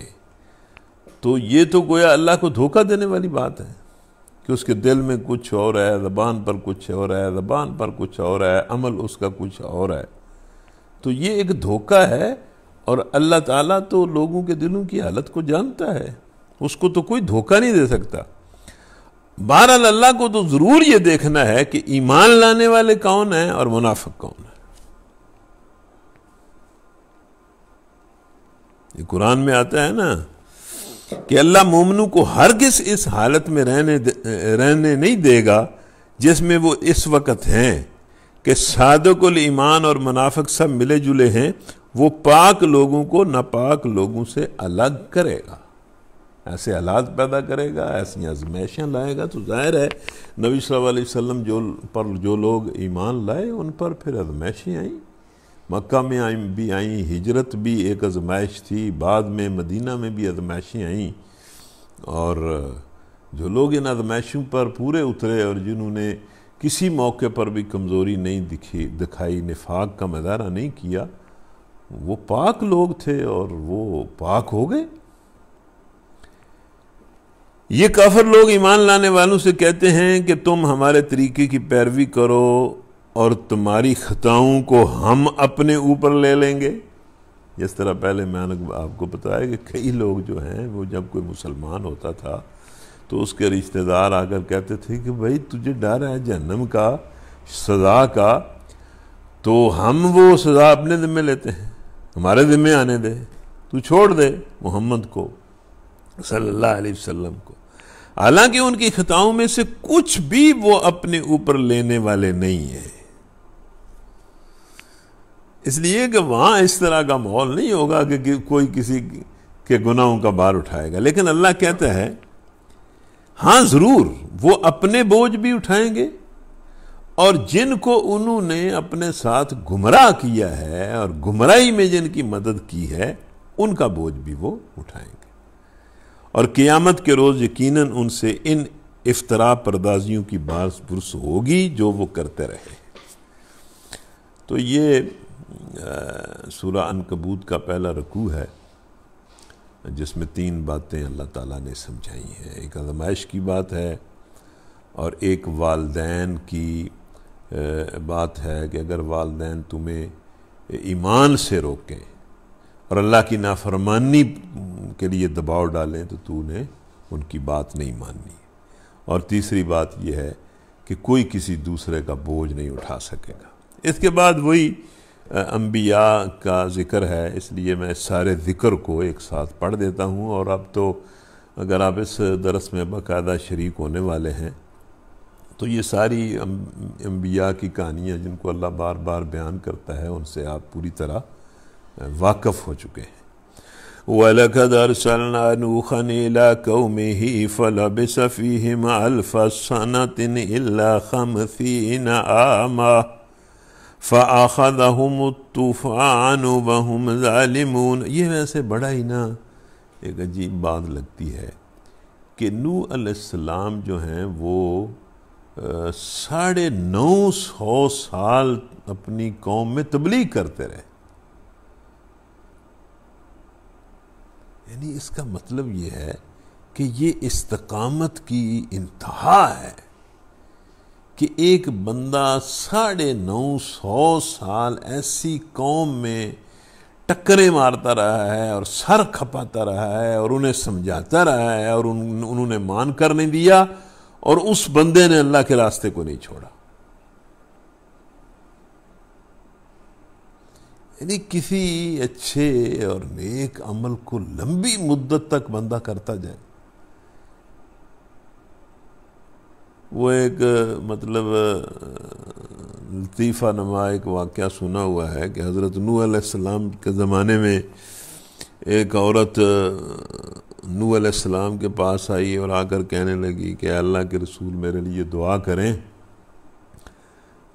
तो ये तो गोया अल्लाह को धोखा देने वाली बात है कि उसके दिल में कुछ और है ज़बान पर कुछ और है ज़बान पर कुछ और है अमल उसका कुछ और है तो ये एक धोखा है और अल्लाह ताला तो लोगों के दिलों की हालत को जानता है उसको तो कोई धोखा नहीं दे सकता बहरहाल अल्लाह को तो ज़रूर ये देखना है कि ईमान लाने वाले कौन हैं और मुनाफिक कौन है ये कुरान में आता है ना कि अल्लाह मोमनू को किस इस हालत में रहने रहने नहीं देगा जिसमें वो इस वक्त हैं कि सादकुल ईमान और मुनाफिक सब मिले जुले हैं वो पाक लोगों को नापाक लोगों से अलग करेगा ऐसे हालात पैदा करेगा ऐसी आजमाइशें लाएगा तो जाहिर है नबी सल्लल्लाहु अलैहि वसल्लम जो पर जो लोग ईमान लाए उन पर फिर आजमाइशें आई मक्का में आई भी आई हिजरत भी एक आजमाइश थी बाद में मदीना में भी आजमाइशें आईं और जो लोग इन आजमाइशों पर पूरे उतरे और जिन्होंने किसी मौके पर भी कमज़ोरी नहीं दिखी दिखाई निफाक का मदारा नहीं किया वो पाक लोग थे और वो पाक हो गए ये काफर लोग ईमान लाने वालों से कहते हैं कि तुम हमारे तरीके की पैरवी करो और तुम्हारी खताओं को हम अपने ऊपर ले लेंगे जिस तरह पहले मैंने आपको बताया कि कई लोग जो हैं वो जब कोई मुसलमान होता था तो उसके रिश्तेदार आकर कहते थे कि भाई तुझे डर है जहनम का सज़ा का तो हम वो सज़ा अपने ज़िम्मे लेते हैं हमारे ज़िम्मे आने दे तू छोड़ दे मोहम्मद को सल्लल्लाहु अलैहि वसल्लम को हालांकि उनकी खताओं में से कुछ भी वो अपने ऊपर लेने वाले नहीं हैं इसलिए कि वहाँ इस तरह का माहौल नहीं होगा कि कोई किसी के गुनाहों का भार उठाएगा लेकिन अल्लाह कहता है हाँ ज़रूर वो अपने बोझ भी उठाएंगे और जिनको उन्होंने अपने साथ गुमराह किया है और गुमराही में जिनकी मदद की है उनका बोझ भी वो उठाएंगे और क़ियामत के रोज़ यकीनन उनसे इन इफ्तरा परदाजियों की बास बुरस होगी जो वो करते रहे तो ये सूर्य अनकबूत का पहला रकू है जिसमें तीन बातें अल्लाह ताला ने समझाई हैं एक आजमाइश की बात है और एक वालदेन की बात है कि अगर वालदेन तुम्हें ईमान से रोकें और अल्लाह की नाफरमानी के लिए दबाव डालें तो तू ने उनकी बात नहीं माननी और तीसरी बात यह है कि कोई किसी दूसरे का बोझ नहीं उठा सकेगा इसके बाद वही अम्बिया का ज़िक्र है इसलिए मैं सारे ज़िक्र को एक साथ पढ़ देता हूँ और अब तो अगर आप इस दरस में बाकायदा शरीक होने वाले हैं तो ये सारी अम्बिया अं-, की कहानियाँ जिनको अल्लाह बार बार बयान करता है उनसे आप पूरी तरह वाकफ़ हो चुके हैं وَلَقَدْ أَرْسَلْنَا نُوحًا إِلَى قَوْمِهِ فَلَبِثَ فِيهِمْ أَلْفَ سَنَةٍ إِلَّا خَمْسِينَ आमा फ़ाखदहमतूफ़ान वहम ालिमून ये वैसे बड़ा ही ना एक अजीब बात लगती है कि नू अलैहिस्सलाम जो हैं वो साढ़े नौ सौ साल अपनी कौम में तबलीग करते रहे यानी इसका मतलब ये है कि ये इस्तकामत की इंतहा है कि एक बंदा साढ़े नौ सौ साल ऐसी कौम में टक्करे मारता रहा है और सर खपाता रहा है और उन्हें समझाता रहा है और उन, उन्होंने मान कर नहीं दिया और उस बंदे ने अल्लाह के रास्ते को नहीं छोड़ा यानी किसी अच्छे और नेक अमल को लंबी मुद्दत तक बंदा करता जाए वो एक मतलब लतीफ़ा नमा एक वाक़ सुना हुआ है कि हज़रत नूसम के ज़माने में एक औरत नूसम के पास आई और आकर कहने लगी कि अल्लाह के रसूल मेरे लिए दुआ करें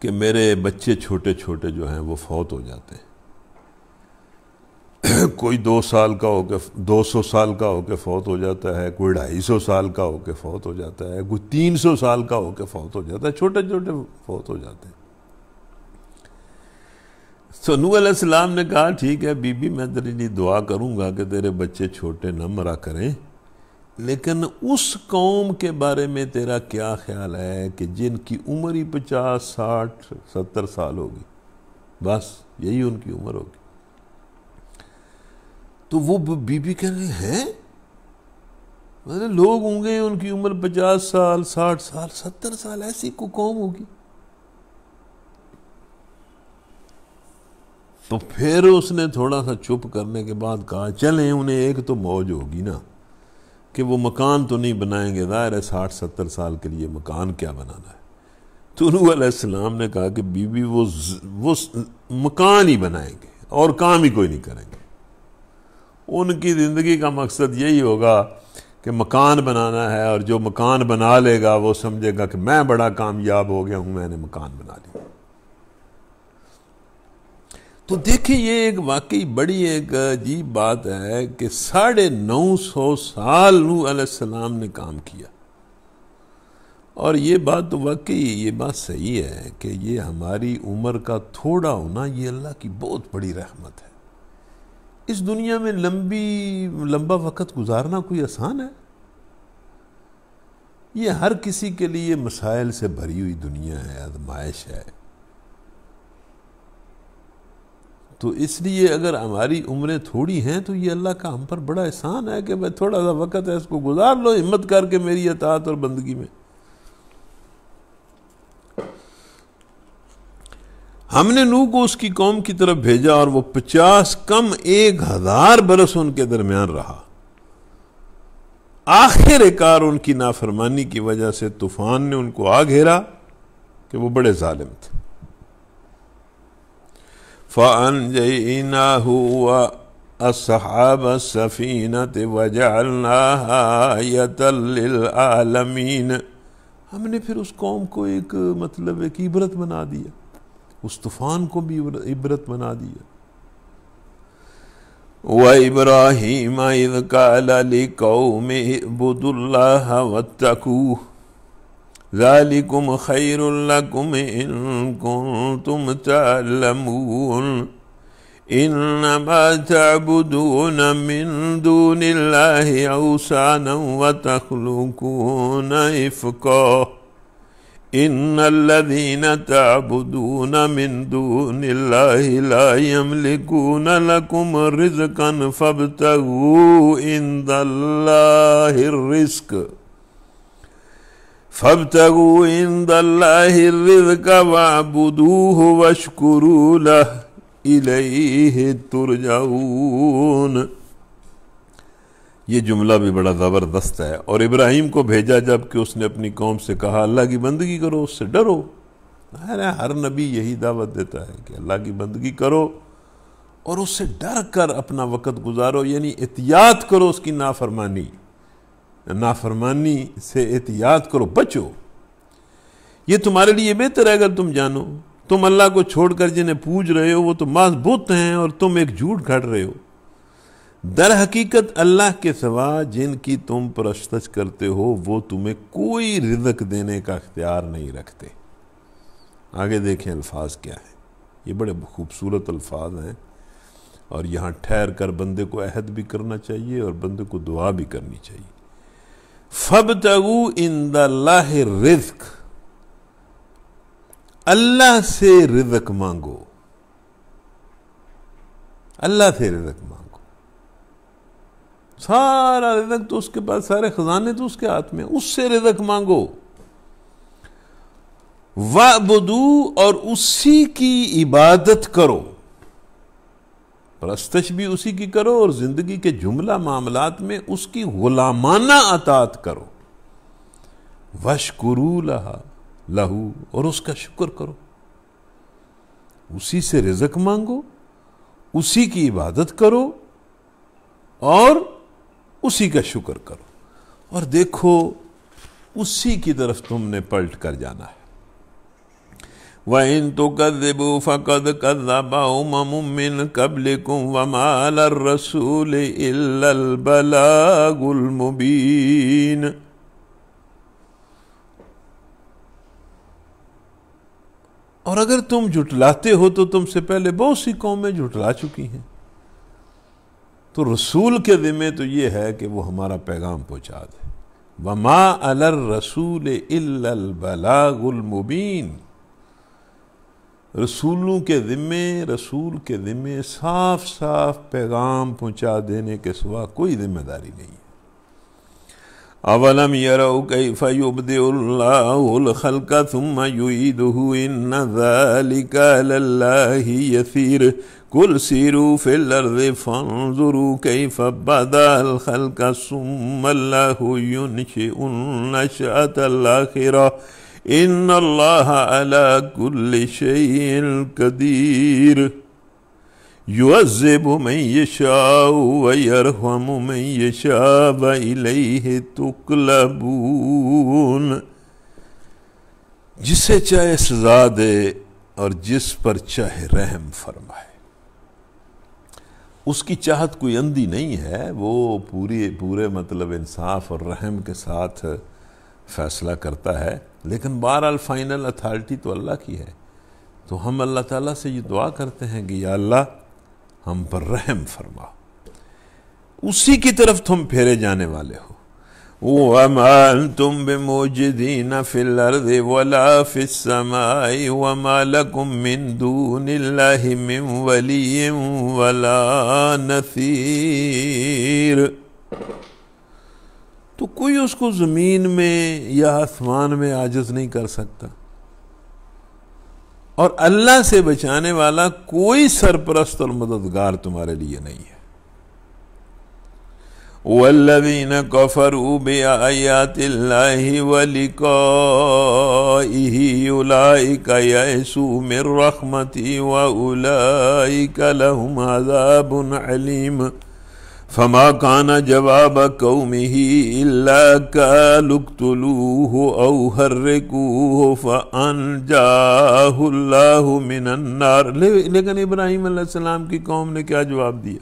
कि मेरे बच्चे छोटे छोटे जो हैं वो फौत हो जाते हैं कोई दो साल का होके दो सौ साल का होके फौत हो जाता है कोई ढाई सौ साल का होके फौत हो जाता है कोई तीन सौ साल का होके फौत हो जाता है छोटे छोटे फौत हो जाते हैं तो नू सलाम ने कहा ठीक है बीबी मैं तेरे लिए दुआ करूँगा कि तेरे बच्चे छोटे न मरा करें लेकिन उस कौम के बारे में तेरा क्या ख्याल है कि जिनकी उम्र ही पचास साठ सत्तर साल होगी बस यही उनकी उम्र होगी तो वो बीबी कह रहे हैं मतलब लोग होंगे उनकी उम्र पचास साल साठ साल सत्तर साल ऐसी को कौम होगी तो फिर उसने थोड़ा सा चुप करने के बाद कहा चले उन्हें एक तो मौज होगी ना कि वो मकान तो नहीं बनाएंगे ज़ाहिर है साठ सत्तर साल के लिए मकान क्या बनाना है तो नूसम ने कहा कि बीबी वो वो मकान ही बनाएंगे और काम ही कोई नहीं करेंगे उनकी ज़िंदगी का मकसद यही होगा कि मकान बनाना है और जो मकान बना लेगा वो समझेगा कि मैं बड़ा कामयाब हो गया हूँ मैंने मकान बना लिया तो देखिए ये एक वाकई बड़ी एक अजीब बात है कि साढ़े नौ सौ साल नू आसमाम ने काम किया और ये बात तो वाकई ये बात सही है कि ये हमारी उम्र का थोड़ा होना ये अल्लाह की बहुत बड़ी रहमत है इस दुनिया में लंबी लंबा वक्त गुजारना कोई आसान है ये हर किसी के लिए मसाइल से भरी हुई दुनिया है आजमाइश है तो इसलिए अगर हमारी उम्रें थोड़ी हैं तो ये अल्लाह का हम पर बड़ा एहसान है कि भाई थोड़ा सा वक्त है इसको गुजार लो हिम्मत करके मेरी अतात और बंदगी में हमने नू को उसकी कौम की तरफ भेजा और वह पचास कम एक हजार बरस उनके दरमियान रहा आखिरकार उनकी नाफरमानी की वजह से तूफान ने उनको आ घेरा कि वो बड़े जालिम थे फ़ान जईना हुआ असहाब सफीन वजालमीन हमने फिर उस कौम को एक मतलब एक इबरत बना दिया اس طوفان کو بھی عبرت بنا دیا وإبراهيم إذ قال لقومه اعبدوا الله واتقوه ذلكم خير لكم إن كنتم تعلمون إنما تعبدون من دون الله أوثانا وتخلقون افقاً إن الذين تعبدون من دون الله لا يملكون لكم رزقا فابتغوا عند الله الرزق فابتغوا عند الله الرزق واعبدوه واشكروا له إليه ترجعون ये जुमला भी बड़ा ज़बरदस्त है और इब्राहिम को भेजा जब कि उसने अपनी कौम से कहा अल्लाह की बंदगी करो उससे डरो अरे हर नबी यही दावत देता है कि अल्लाह की बंदगी करो और उससे डर कर अपना वक़्त गुजारो यानी एहतियात करो उसकी नाफरमानी नाफरमानी से एहतियात करो बचो ये तुम्हारे लिए बेहतर है अगर तुम जानो तुम अल्लाह को छोड़कर जिन्हें पूज रहे हो वो तो मजबूत हैं और तुम एक झूठ घट रहे हो दर हकीकत अल्लाह के सिवा जिनकी तुम परस्तश करते हो वो तुम्हें कोई रिजक देने का अख्तियार नहीं रखते आगे देखें अल्फाज क्या है ये बड़े खूबसूरत अल्फाज हैं और यहाँ ठहर कर बंदे को अहद भी करना चाहिए और बंदे को दुआ भी करनी चाहिए फब तगु इन रिज्क अल्लाह से रिजक मांगो अल्लाह से रिजक मांगो सारा रिजक तो उसके पास सारे खजाने तो उसके हाथ में उससे रिजक मांगो वबदू और उसी की इबादत करो प्रस्तश भी उसी की करो और जिंदगी के जुमला मामलात में उसकी गुलामाना अतात करो वशकुरू लहा लहू और उसका शुक्र करो उसी से रिजक मांगो उसी की इबादत करो और उसी का शुक्र करो और देखो उसी की तरफ तुमने पलट कर जाना है वह इन तो कदबू फ़कद कदबाउमिन कबल कुम वमाल रसूल मुबीन और अगर तुम जुटलाते हो तो तुमसे पहले बहुत सी कौमें जुटला चुकी हैं तो रसूल के ज़िम्मे तो ये है कि वो हमारा पैगाम पहुँचा दे वमा अलर रसूल बलागुलमुबीन रसूलों के ज़िम्मे रसूल के ज़िम्मे साफ साफ पैगाम पहुँचा देने के सिवा कोई जिम्मेदारी नहीं है अवलम यरौ कई फ़युबदल्लाखलका तुम ज़ालिका इन यसीर কুল সিরু ফিল আরয ফানজুরু কাইফা বাদাল খালক সুম্মা আল্লাহু ইউনশিউন্ নাশাতাল আখিরা ইন্নাল্লাহা আলা কুল্লি শাইইন ক্বাদীর ইউযিবু মাইয়্যা শাউ ওয়া ইয়ারহামু মাইয়্যা শা ওয়া ইলাইহি তুকলাবুন জিসে চায় সাজা দে অর জিস পর চাহে রাহম ফারমা उसकी चाहत कोई अंधी नहीं है वो पूरी पूरे मतलब इंसाफ और रहम के साथ फैसला करता है लेकिन बहरहाल फाइनल अथॉरिटी तो अल्लाह की है तो हम अल्लाह ताला से ये दुआ करते हैं कि या अल्लाह हम पर रहम फरमा उसी की तरफ तुम फेरे जाने वाले हो वमा तुम बेमोजदीन फिलर्द वला फिसमाई वमा लकुम मिन दून मिम वली वला नसीर तो कोई उसको ज़मीन में या आसमान में आजज नहीं कर सकता और अल्लाह से बचाने वाला कोई सरपरस्त और मददगार तुम्हारे लिए नहीं है वल्लवीन कफरू बेआयातिल्लाहि वलिकाइहि उलाइक यसु मिर रहमती व उलाइक लहुम अजाबुन अलीम फमा कान जवाब कौमिही इल्ला कालुक्तुलूह औ हर्रिकूह फ़अनजाहुल्लाहु मिनन्नार ले, लेकिन इब्राहीम अलैहिस्सलाम की कौम ने क्या जवाब दिया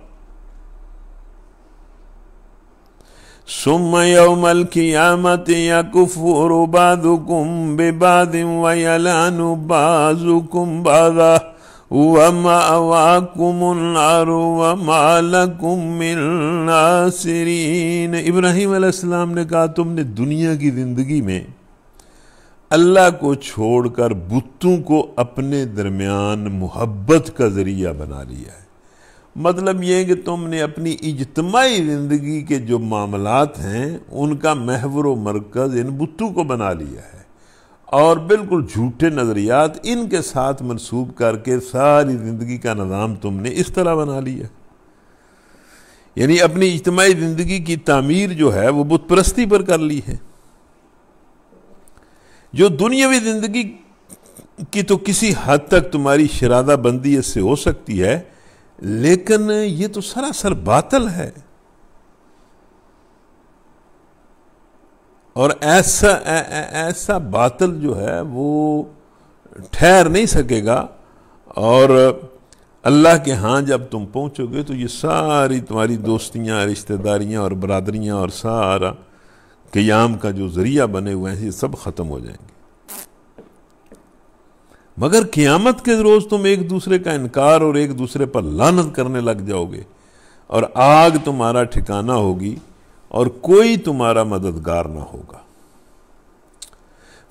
सुम यौमल कियामत यकुफुर बादुकुम बिबादिम वयलानु बाजुकुम बादा इब्राहिम अलैहिस्सलाम ने कहा तुमने दुनिया की ज़िंदगी में अल्लाह को छोड़कर बुतों को अपने दरमियान मोहब्बत का ज़रिया बना लिया मतलब ये कि तुमने अपनी इजतमाही ज़िंदगी के जो मामलात हैं उनका महवर व मरकज़ इन बुतू को बना लिया है और बिल्कुल झूठे नज़रियात इनके साथ मनसूब करके सारी ज़िंदगी का निज़ाम तुमने इस तरह बना लिया यानी अपनी इजतमाही ज़िंदगी की तमीर जो है वो बुत परस्ती पर कर ली है जो दुनियावी ज़िंदगी की तो किसी हद तक तुम्हारी शरादा बंदी इससे हो सकती है लेकिन ये तो सरासर बातल है और ऐसा ऐ, ऐसा बातल जो है वो ठहर नहीं सकेगा और अल्लाह के हाँ जब तुम पहुंचोगे तो ये सारी तुम्हारी दोस्तियां रिश्तेदारियां और बरादरियां और सारा क्याम का जो ज़रिया बने हुए हैं ये सब ख़त्म हो जाएंगे मगर क़ियामत के रोज़ तुम एक दूसरे का इनकार और एक दूसरे पर लानत करने लग जाओगे और आग तुम्हारा ठिकाना होगी और कोई तुम्हारा मददगार ना होगा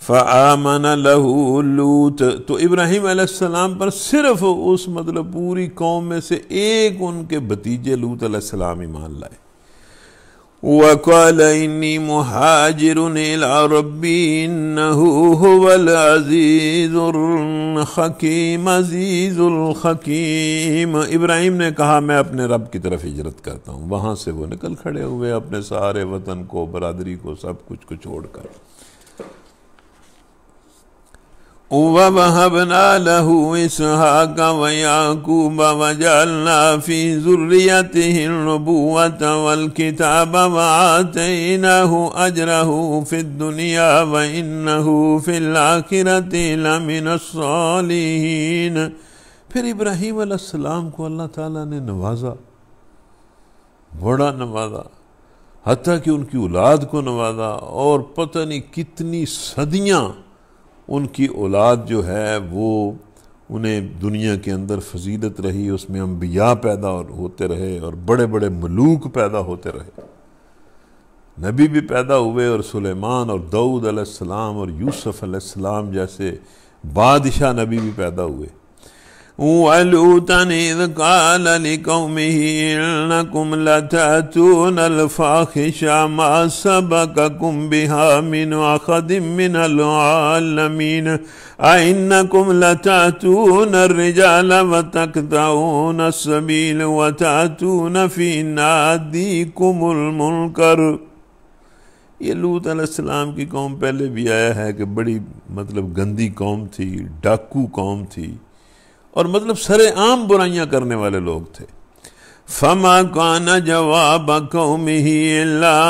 फ़ामन लहू लूत तो इब्राहिम अलैहिस्सलाम पर सिर्फ उस मतलब पूरी कौम में से एक उनके भतीजे लूत अलैहिस्सलाम ईमान लाए وقال إني مهاجر إلى ربي إنه هو العزيز الحكيم عزيز الحكيम इब्राहिम ने कहा मैं अपने रब की तरफ हिजरत करता हूँ वहाँ से वो निकल खड़े हुए अपने सारे वतन को बरदरी को सब कुछ को छोड़कर ووهبنا له إسحاق ويعقوب وجعلنا في ذريته النبوة والكتاب وآتيناه أجره في الدنيا وإنه في الآخرة لمن الصالحين फिर इब्राहिम अलैहिस्सलाम को अल्लाह ताला ने नवाजा बड़ा नवाजा हती कि उनकी औलाद को नवाजा और पता नहीं कितनी सदियां उनकी औलाद जो है वो उन्हें दुनिया के अंदर फजीलत रही उसमें अम्बिया पैदा होते रहे और बड़े बड़े मलूक पैदा होते रहे नबी भी पैदा हुए और सुलेमान और दाऊद अलैहिस्सलाम और यूसुफ़ अलैहिस्सलाम जैसे बादशाह नबी भी पैदा हुए ولوطا إذ قال لقومه إنكم لتأتون الفاحشة ما سبقكم بها من أحد من العالمين أئنكم لتأتون الرجال وتقطعون السبيل وتأتون في ناديكم المنكر یہ لوت علیہ السلام کی قوم پہلے بھی آیا ہے کہ بڑی مطلب گندی قوم تھی ڈاکو قوم تھی और मतलब सरे आम बुराइयां करने वाले लोग थे फमा काना जवाब कौमिन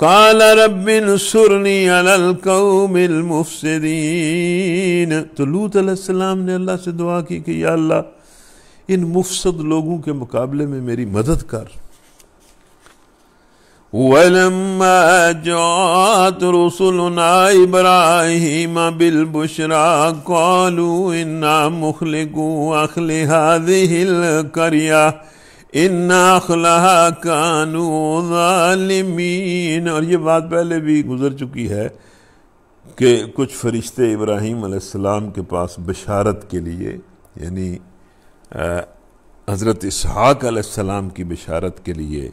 काला रबिन सुरनी अल कौमिल मुफसरीन तो लूत अलैहिस्सलाम ने अल्लाह से दुआ की कि या अल्लाह इन मुफसद लोगों के मुकाबले में मेरी मदद कर ولما جاءت رسلنا إبراهيم بالبشرى قالوا إنا مخلقو أخل هذه القرية इन अखला कानू ालिमीन और ये बात पहले भी गुजर चुकी है कि कुछ फरिश्ते इब्राहीम आसमाम के पास बशारत के लिए यानी हज़रत इसहाक़ आसमाम की बशारत के लिए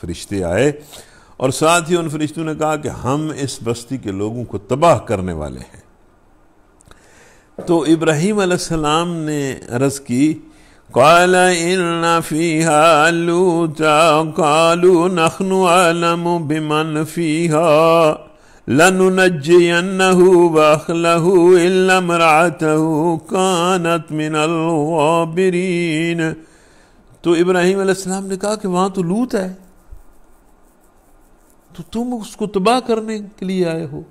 फरिश्ते आए और साथ ही उन फरिश्तों ने कहा कि हम इस बस्ती के लोगों को तबाह करने वाले हैं तो इब्राहिम अलैहिस्सलाम ने अर्ज़ की قال إن فيها لوطا قالوا तो इब्राहिम अलैहिस्सलाम ने कहा कि वहां तो लूत है तो तुम उसको तबाह करने के लिए आए हो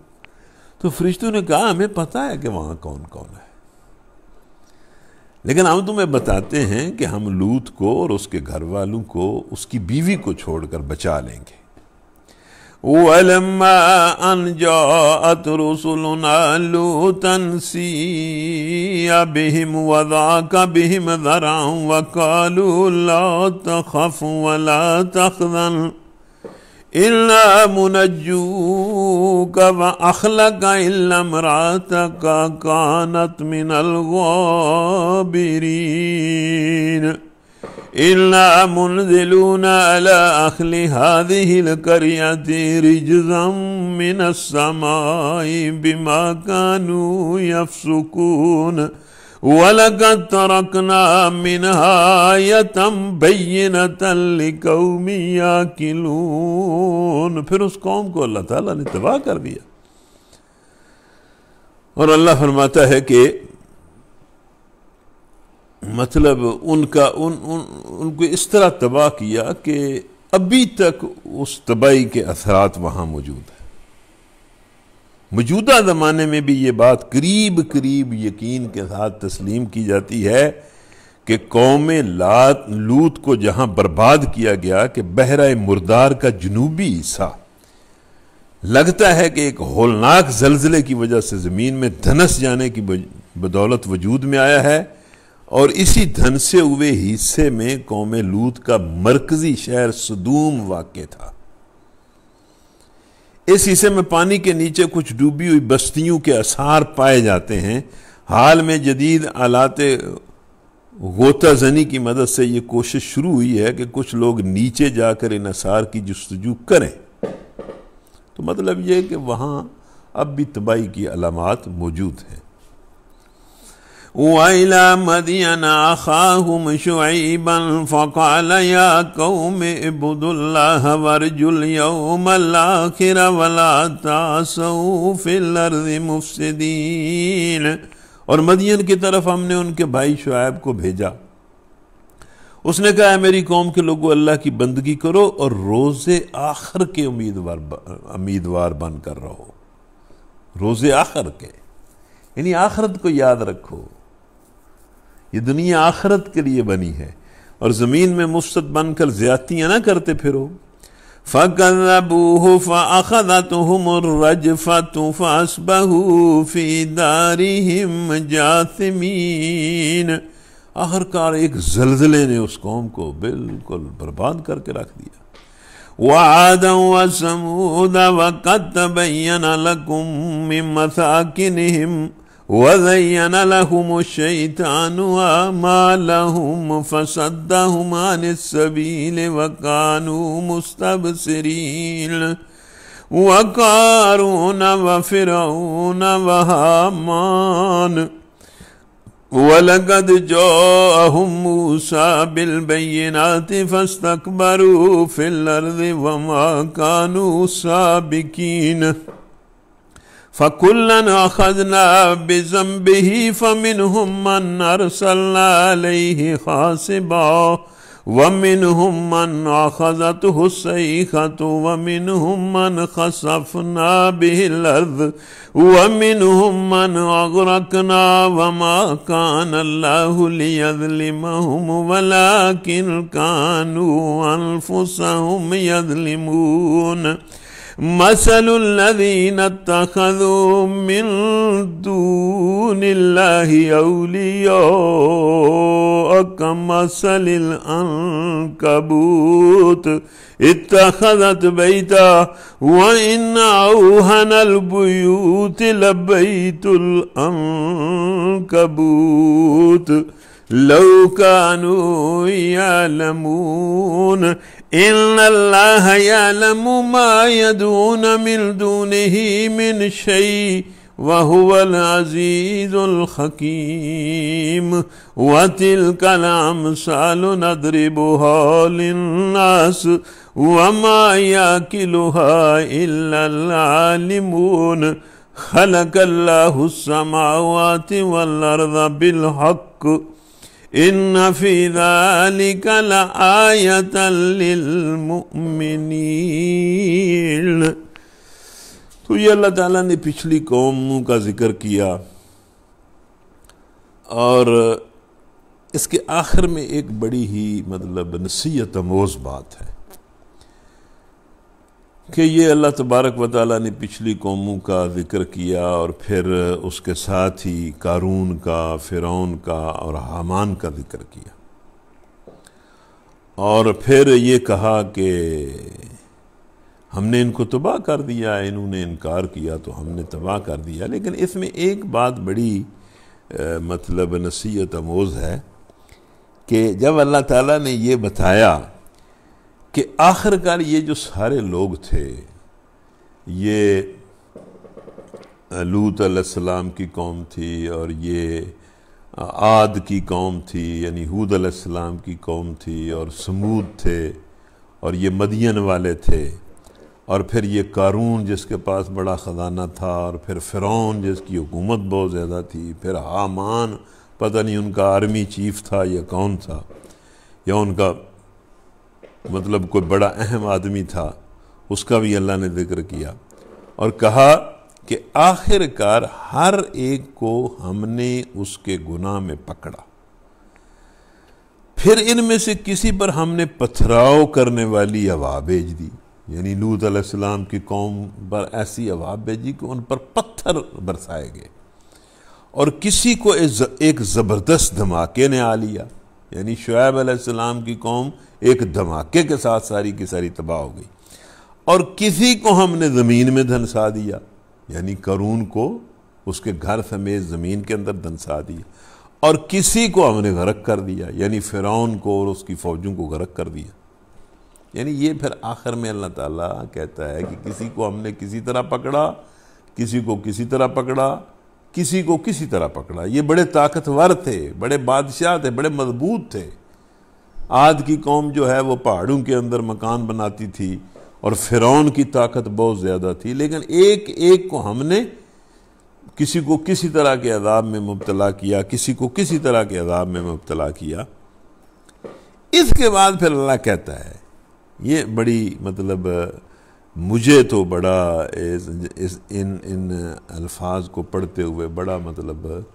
तो फरिश्तों ने कहा हमें पता है कि वहां कौन कौन है लेकिन हम तुम्हें बताते हैं कि हम लूत को और उसके घर वालों को उसकी बीवी को छोड़कर बचा लेंगे ولما أن جاءت رسلنا لوطا سيء إلا منجوك وأخلك إلا امرأتك كانت من الغابرين إلا منزلون على أخل هذه القرية رجزا من السماء بما كانوا يفسقون वलकद तरकना मिनहायतम बैन तौमिया किलून फिर उस कौम को अल्लाह ताला ने तबाह कर दिया और अल्लाह फरमाता है कि मतलब उनका उन, उन उनको इस तरह तबाह किया कि अभी तक उस तबाही के असरात वहाँ मौजूद हैं मौजूदा ज़माने में भी ये बात करीब करीब यकीन के साथ तस्लीम की जाती है कि कौम लात लूत को जहां बर्बाद किया गया कि बहरा मुर्दार का जनूबी हिस्सा लगता है कि एक होलनाक जलजिले की वजह से ज़मीन में धनस जाने की बदौलत वजूद में आया है और इसी धनसे हुए हिस्से में कौम लूत का मरकजी शहर सदूम वाक़ था इस हिस्से में पानी के नीचे कुछ डूबी हुई बस्तियों के आसार पाए जाते हैं हाल में जदीद आलात गोताजनी की मदद से ये कोशिश शुरू हुई है कि कुछ लोग नीचे जाकर इन आसार की जस्तजू करें तो मतलब ये कि वहाँ अब भी तबाही की अलामत मौजूद हैं وإلى مدين أخاهم شعيبا فقال يا قوم اعبدوا الله وارجوا اليوم الآخر ولا تعصوا في الأرض مفسدين और मदियन की तरफ हमने उनके भाई शुएब को भेजा उसने कहा मेरी कौम के लोगों अल्लाह की बंदगी करो और रोज़े आखिर के उम्मीदवार उम्मीदवार बनकर रहो रोज़े आखिर के यानी आखिरत को याद रखो ये दुनिया आखरत के लिए बनी है और ज़मीन में मुफ्त बनकर ज्यादतियां ना करते फिरो आखिरकार एक जलजले ने उस कौम को बिल्कुल बर्बाद करके रख दिया वादा व बैन लकुम मसाकिन وزين لهم الشيطان أعمالهم فصدهم عن السبيل وكانوا مستبصرين وقارون وفرعون وهامان ولقد جاءهم موسى بالبينات فاستكبروا في الأرض وما كانوا سابقين فكلا أخذنا بذنبه فمنهم من أرسلنا عليه خاصبا ومنهم من أخذته الصيحة ومنهم من خسفنا به الأرض ومنهم من أغرقنا وما كان الله ليظلمهم ولكن كانوا أنفسهم يظلمون مثل الذين اتخذوا من دون الله أولياء كمثل الأنكبوت اتخذت بيتا وإن أوهن البيوت لبيت الأنكبوت لو كانوا يعلمون إن الله يعلم ما يدعون من دونه من شيء وهو العزيز الحكيم وتلك الأمثال نضربها للناس وما يأكلها إلا العالمون خلق الله السماوات والأرض بالحق इन फिदालिकल आयतमिन तो ये अल्लाह ताला ने पिछली कौम का जिक्र किया और इसके आखिर में एक बड़ी ही मतलब नसीहत आमोज बात है कि ये अल्लाह तबारक व ने पिछली कौमों का ज़िक्र किया और फिर उसके साथ ही कारून का फ़िरौन का और हमान का ज़िक्र किया और फिर ये कहा कि हमने इनको तबाह कर दिया इन्होंने इनकार किया तो हमने तबाह कर दिया लेकिन इसमें एक बात बड़ी आ, मतलब नसीहत आमोज़ है कि जब अल्लाह ताला ने ये बताया कि आखिरकार ये जो सारे लोग थे ये लूत अलैहिस्सलाम की कौम थी और ये आद की कौम थी यानी हूद अलैहिस्सलाम की कौम थी और समूद थे और ये मदियन वाले थे और फिर ये कारून जिसके पास बड़ा ख़जाना था और फिर फ़िरौन जिसकी हुकूमत बहुत ज़्यादा थी फिर हामान पता नहीं उनका आर्मी चीफ था या कौन था या उनका मतलब कोई बड़ा अहम आदमी था उसका भी अल्लाह ने जिक्र किया और कहा कि आखिरकार हर एक को हमने उसके गुनाह में पकड़ा फिर इनमें से किसी पर हमने पथराव करने वाली हवा भेज दी यानी लूत अलैहिस्सलाम की कौम पर ऐसी हवा भेजी कि उन पर पत्थर बरसाए गए और किसी को एक ज़बरदस्त धमाके ने आ लिया यानी शुएब अलैहिस्सलाम की कौम एक धमाके के साथ सारी की सारी तबाह हो गई और किसी को हमने ज़मीन में धनसा दिया यानी करून को उसके घर समेत ज़मीन के अंदर धनसा दिया और किसी को हमने गरक कर दिया यानी फ़िरौन को और उसकी फ़ौजों को गरक कर दिया यानी ये फिर आखिर में अल्लाह ताला कहता है कि किसी को हमने किसी तरह पकड़ा किसी को किसी तरह पकड़ा किसी को किसी तरह पकड़ा ये बड़े ताकतवर थे बड़े बादशाह थे बड़े मजबूत थे आद की कौम जो है वो पहाड़ों के अंदर मकान बनाती थी और फिरौन की ताकत बहुत ज़्यादा थी लेकिन एक एक को हमने किसी को किसी तरह के अदाब में मुबतला किया किसी को किसी तरह के अदाब में मुबतला किया इसके बाद फिर अल्लाह कहता है ये बड़ी मतलब मुझे तो बड़ा इस, इस इन इन अल्फाज को पढ़ते हुए बड़ा मतलब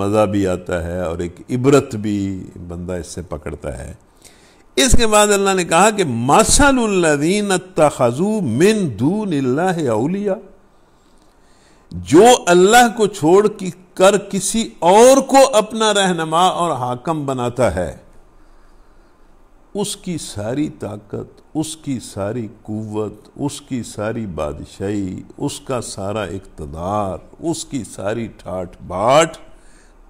मज़ा भी आता है और एक इबरत भी बंदा इससे पकड़ता है इसके बाद अल्लाह ने कहा कि मसलदीन तखजू मिन दून अलिया जो अल्लाह को छोड़ कि कर किसी और को अपना रहनमा और हाकम बनाता है उसकी सारी ताकत उसकी सारी कुवत उसकी सारी बादशाही उसका सारा इकतदार उसकी सारी ठाठ बाठ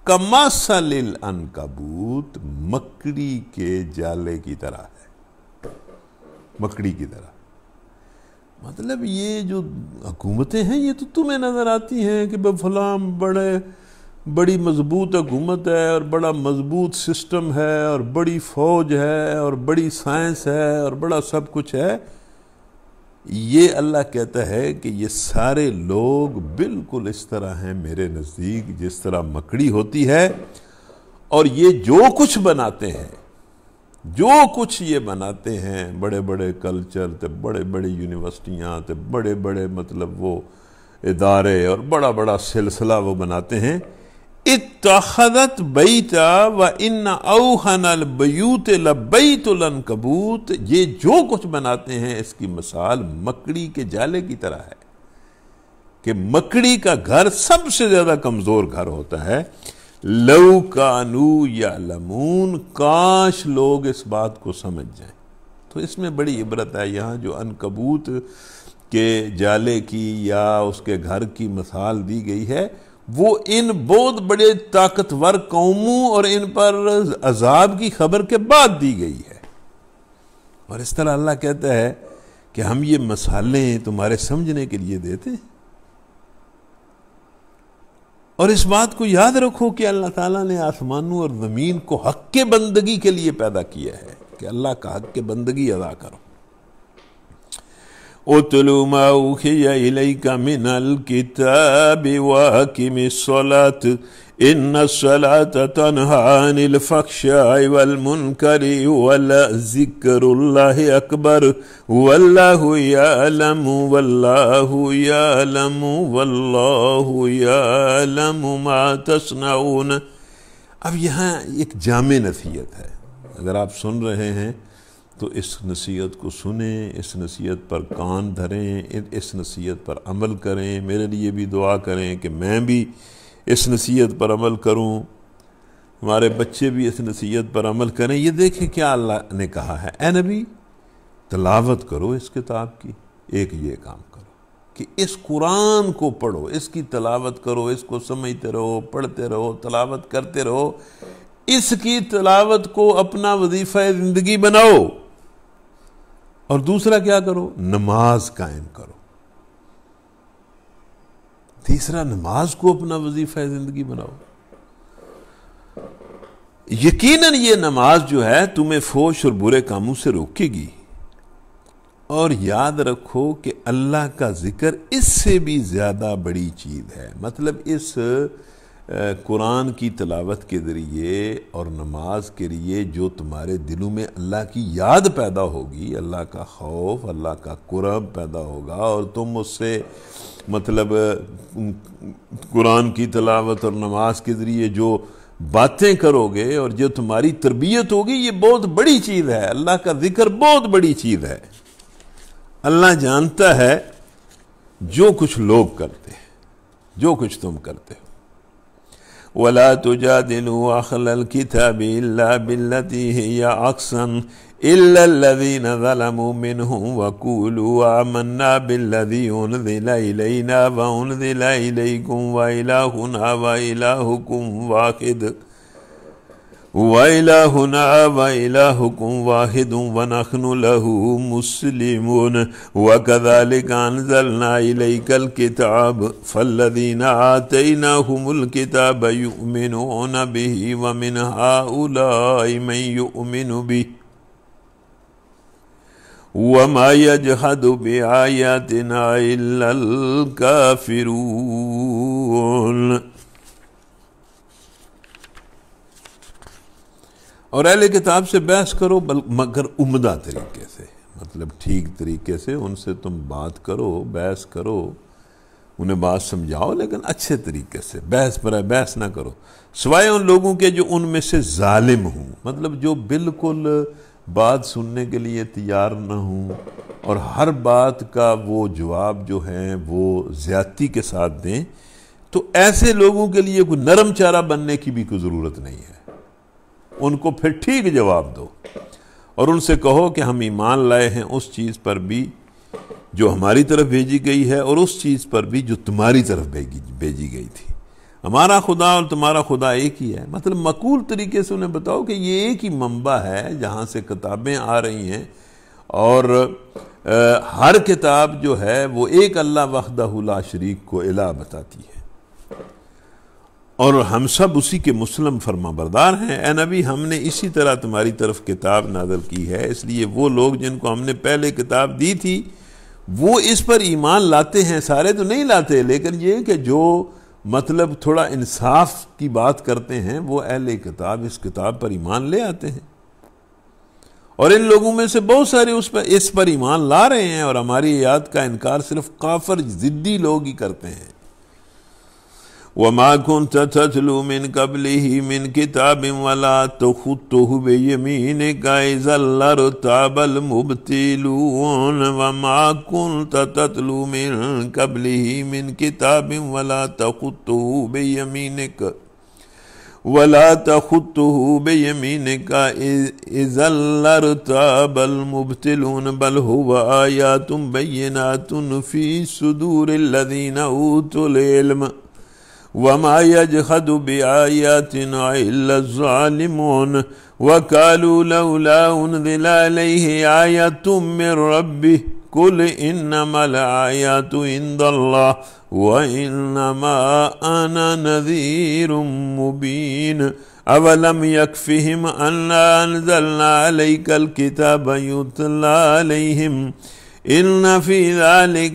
कमासलिल अनकबूत मकड़ी के जाले की तरह है मकड़ी की तरह मतलब ये जो हुकूमतें हैं ये तो तुम्हें नज़र आती हैं कि फलाम बड़े बड़ी मजबूत हुकूमत है और बड़ा मजबूत सिस्टम है और बड़ी फौज है और बड़ी साइंस है और बड़ा सब कुछ है ये अल्लाह कहता है कि ये सारे लोग बिल्कुल इस तरह हैं मेरे नज़दीक जिस तरह मकड़ी होती है और ये जो कुछ बनाते हैं जो कुछ ये बनाते हैं बड़े बड़े कल्चर तो बड़े बड़े यूनिवर्सिटियाँ तो बड़े बड़े मतलब वो इदारे और बड़ा बड़ा सिलसिला वो बनाते हैं इतखदत बईता व इन अवहन बयूत लबैतुलन कबूत ये जो कुछ बनाते हैं इसकी मिसाल मकड़ी के जाले की तरह है कि मकड़ी का घर सबसे ज्यादा कमजोर घर होता है लव कानू या लमून काश लोग इस बात को समझ जाए तो इसमें बड़ी इबरत है यहां जो अनकबूत के जाले की या उसके घर की मिसाल दी गई है वो इन बहुत बड़े ताकतवर कौमों और इन पर अजाब की खबर के बाद दी गई है और इस तरह अल्लाह कहता है कि हम ये मसाले तुम्हारे समझने के लिए देते और इस बात को याद रखो कि अल्लाह ताला ने आसमानों और ज़मीन को हक के बंदगी के लिए पैदा किया है कि अल्लाह का हक के बंदगी अदा करो اتل ما اوحي اليك من الكتاب واقم الصلاه ان الصلاه تنهى عن الفحشاء والمنكر ولذكر الله اكبر والله يعلم والله يعلم والله يعلم ما تصنعون अब यहाँ एक जाम नसीहत है अगर आप सुन रहे हैं तो इस नसीहत को सुने इस नसीहत पर कान धरें इस नसीहत पर अमल करें मेरे लिए भी दुआ करें कि मैं भी इस नसीहत पर अमल करूं हमारे बच्चे भी इस नसीहत पर अमल करें ये देखें क्या अल्लाह ने कहा है ए नबी तलावत करो इस किताब की एक ये काम करो कि इस कुरान को पढ़ो इसकी तलावत करो इसको समझते रहो पढ़ते रहो तलावत करते रहो इसकी तलावत को अपना वजीफ़ा ज़िंदगी बनाओ और दूसरा क्या करो नमाज कायम करो तीसरा नमाज को अपना वजीफा जिंदगी बनाओ यकीनन ये नमाज जो है तुम्हें फोश और बुरे कामों से रोकेगी और याद रखो कि अल्लाह का जिक्र इससे भी ज्यादा बड़ी चीज है मतलब इस कुरान की तलावत के ज़रिए और नमाज के लिए जो तुम्हारे दिलों में अल्लाह की याद पैदा होगी अल्लाह का खौफ अल्लाह का कुरब पैदा होगा और तुम उससे मतलब कुरान की तलावत और नमाज के ज़रिए जो बातें करोगे और जो तुम्हारी तरबियत होगी ये बहुत बड़ी चीज़ है अल्लाह का जिक्र बहुत बड़ी चीज़ है अल्लाह जानता है जो कुछ लोग करते हैं जो कुछ तुम करते हो ولا تجادلوا أخل الكتاب إلا بالتي هي أحسن إلا الذين ظلموا منهم وقولوا آمنا بالذي أنزل إلينا وأنزل إليكم وإلهنا وإلهكم واحد وإلهنا وإلهكم واحد ونحن له مسلمون وكذلك أنزلنا إليك الكتاب فالذين آتيناهم الكتاب يؤمنون به ومن هؤلاء من يؤمن به وما يجحد بآياتنا إلا الكافرون और अहल किताब से बहस करो बल मगर उमदा तरीके से मतलब ठीक तरीके से उनसे तुम बात करो बहस करो उन्हें बात समझाओ लेकिन अच्छे तरीके से बहस पर बहस ना करो सवाए उन लोगों के जो उनमें से ालिम हूँ मतलब जो बिल्कुल बात सुनने के लिए तैयार ना हूँ और हर बात का वो जवाब जो है वो ज़्यादती के साथ दें तो ऐसे लोगों के लिए कोई नरम चारा बनने की भी कोई ज़रूरत नहीं है उनको फिर ठीक जवाब दो और उनसे कहो कि हम ईमान लाए हैं उस चीज़ पर भी जो हमारी तरफ भेजी गई है और उस चीज़ पर भी जो तुम्हारी तरफ भेजी भेजी गई थी हमारा खुदा और तुम्हारा खुदा एक ही है मतलब मकूल तरीके से उन्हें बताओ कि ये एक ही मंबा है जहाँ से किताबें आ रही हैं और आ, हर किताब जो है वो एक अल्लाह वहदा शरीक को इला बताती है और हम सब उसी के मुस्लिम फर्मा बरदार हैं ए नबी हमने इसी तरह तुम्हारी तरफ किताब नाजल की है इसलिए वो लोग जिनको हमने पहले किताब दी थी वो इस पर ईमान लाते हैं सारे तो नहीं लाते लेकिन ये कि जो मतलब थोड़ा इंसाफ की बात करते हैं वो अहल किताब इस किताब पर ईमान ले आते हैं और इन लोगों में से बहुत सारे उस पर इस पर ईमान ला रहे हैं और हमारी याद का इनकार सिर्फ काफर ज़िद्दी लोग ही करते हैं وما كنت تتلو من قبله من كتاب ولا تخطه بيمينك إذا لارتاب المبتلون وما كنت تتلو من قبله من كتاب ولا تخطه بيمينك ولا تخطه بيمينك إذا لارتاب المبتلون بل هو آيات بينات في صدور الذين أوتوا العلم وما يجحد بآياتنا إلا الظالمون وقالوا لولا أنزل عليه آية من ربه قل إنما الآيات عند الله وإنما أنا نذير مبين أولم يكفهم أن أنزلنا عليك الكتاب يتلى عليهم नबी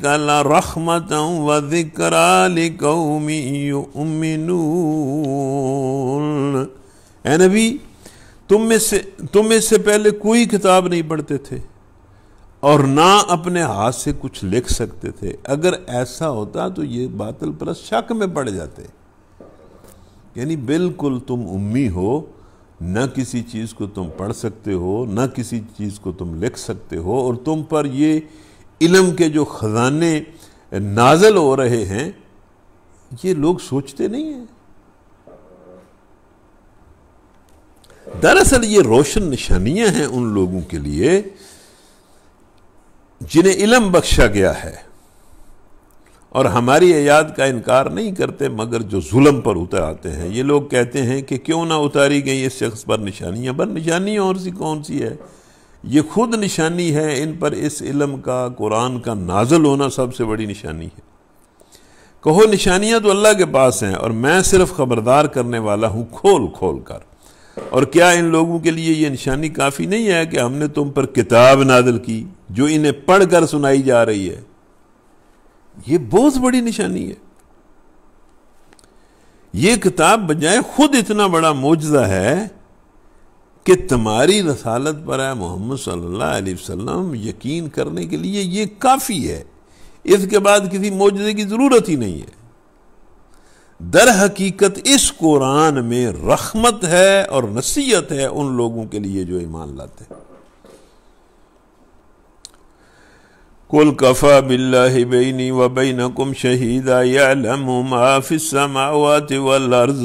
तुम में से तुम में से पहले कोई किताब नहीं पढ़ते थे और ना अपने हाथ से कुछ लिख सकते थे अगर ऐसा होता तो ये बातल परस शक में पड़ जाते यानी बिल्कुल तुम उम्मी हो न किसी चीज़ को तुम पढ़ सकते हो न किसी चीज़ को तुम लिख सकते हो और तुम पर ये इलम के जो ख़जाने नाजल हो रहे हैं ये लोग सोचते नहीं हैं दरअसल ये रोशन निशानियां हैं उन लोगों के लिए जिन्हें इलम बख्शा गया है और हमारी याद का इनकार नहीं करते मगर जो जुल्म पर उतर आते हैं ये लोग कहते हैं कि क्यों ना उतारी गई इस शख्स पर निशानियाँ पर निशानी और सी कौन सी है ये खुद निशानी है इन पर इस इलम का कुरान का नाजल होना सबसे बड़ी निशानी है कहो निशानियाँ तो अल्लाह के पास हैं और मैं सिर्फ खबरदार करने वाला हूँ खोल खोल कर और क्या इन लोगों के लिए ये निशानी काफ़ी नहीं है कि हमने तुम पर किताब नादल की जो इन्हें पढ़ कर सुनाई जा रही है ये बहुत बड़ी निशानी है ये किताब बजाय खुद इतना बड़ा मुजजा है कि तुम्हारी रसालत पर है मोहम्मद सल्लल्लाहु अलैहि वसल्लम यकीन करने के लिए ये काफ़ी है इसके बाद किसी मुजजे की ज़रूरत ही नहीं है दर हकीकत इस कुरान में रहमत है और नसीहत है उन लोगों के लिए जो ईमान लाते हैं कुल कफ़ा बिल्लाबनी वबैन कुम शहीदा यालमाफ़िसमावत वर्ज़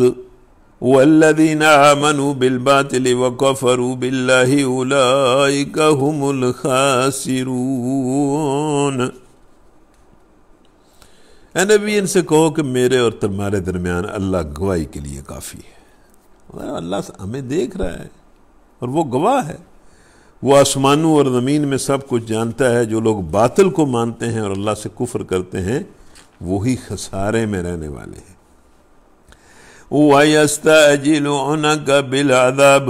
वल्लिन आमनु बिलबातिल वफ़रू बिल्लाहुमुलखासिरून नबी इनसे कहो कि मेरे और तुम्हारे दरमियान अल्लाह गवाही के लिए काफ़ी है अल्लाह हमें देख रहा है और वो गवाह है वो आसमानों और ज़मीन में सब कुछ जानता है जो लोग बातिल को मानते हैं और अल्लाह से कुफर करते हैं वही खसारे में रहने वाले हैं का बिल आदाब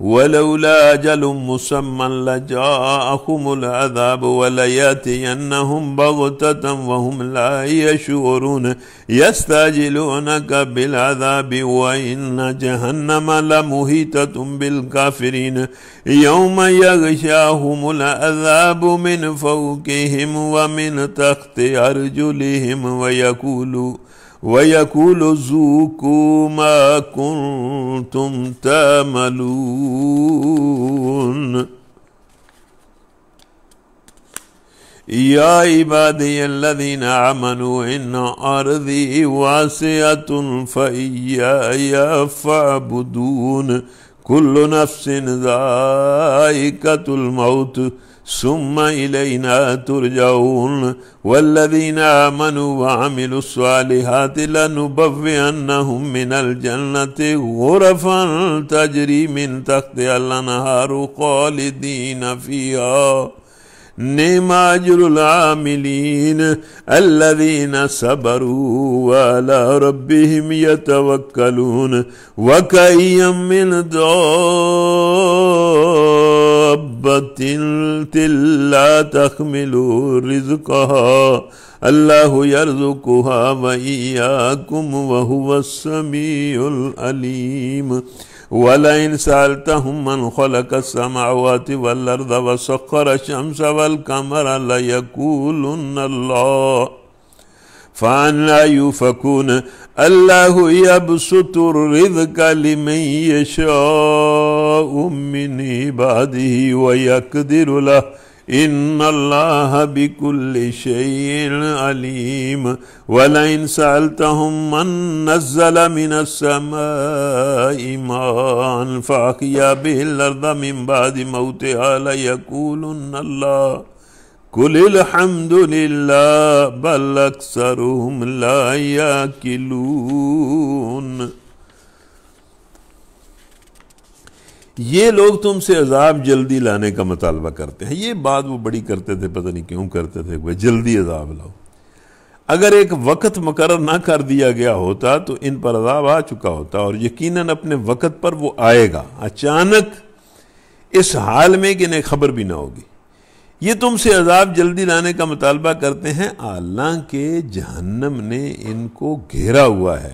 ولولا أجل مسمى لجاءهم العذاب ولياتينهم بغتة وهم لا يشعرون يستعجلونك بالعذاب وإن جهنم لمحيطة بالكافرين يوم يغشاهم العذاب من فوقهم ومن تحت أرجلهم ويقولون ويقول ذوقوا ما كنتم تعملون يا عبادي الذين آمنوا إن أرضي واسعة فإياي فاعبدون كل نفس ذائقة الموت ثم إلينا ترجعون والذين آمنوا وعملوا الصالحات لنبوئنهم من الجنة غرفا تجري من تحتها الأنهار خالدين فيها نعم أجر العاملين الذين صبروا وعلى ربهم يتوكلون وكأي من دار حبة لا تحمل رزقها الله يرزقها وإياكم وهو السميع العليم ولئن سألتهم من خلق السماوات والأرض وسخر الشمس والقمر ليقولن الله فأنا يؤفكون الله يبسط الرزق لمن يشاء من عباده ويقدر له إن الله بكل شيء عليم ولئن سألتهم من نزل من السماء ماء فأحيا به الأرض من بعد موتها ليقولن الله कुल हम्दुलिल्ला ये लोग तुमसे अजाब जल्दी लाने का मतालबा करते हैं ये बात वो बड़ी करते थे पता नहीं क्यों करते थे वह जल्दी अजाब लाओ अगर एक वक्त मुकर ना कर दिया गया होता तो इन पर अजाब आ चुका होता और यकीन अपने वक्त पर वो आएगा अचानक इस हाल में कि इन्हें खबर भी ना होगी ये तुमसे अजाब जल्दी लाने का मुतालबा करते हैं के जहन्नम ने इनको घेरा हुआ है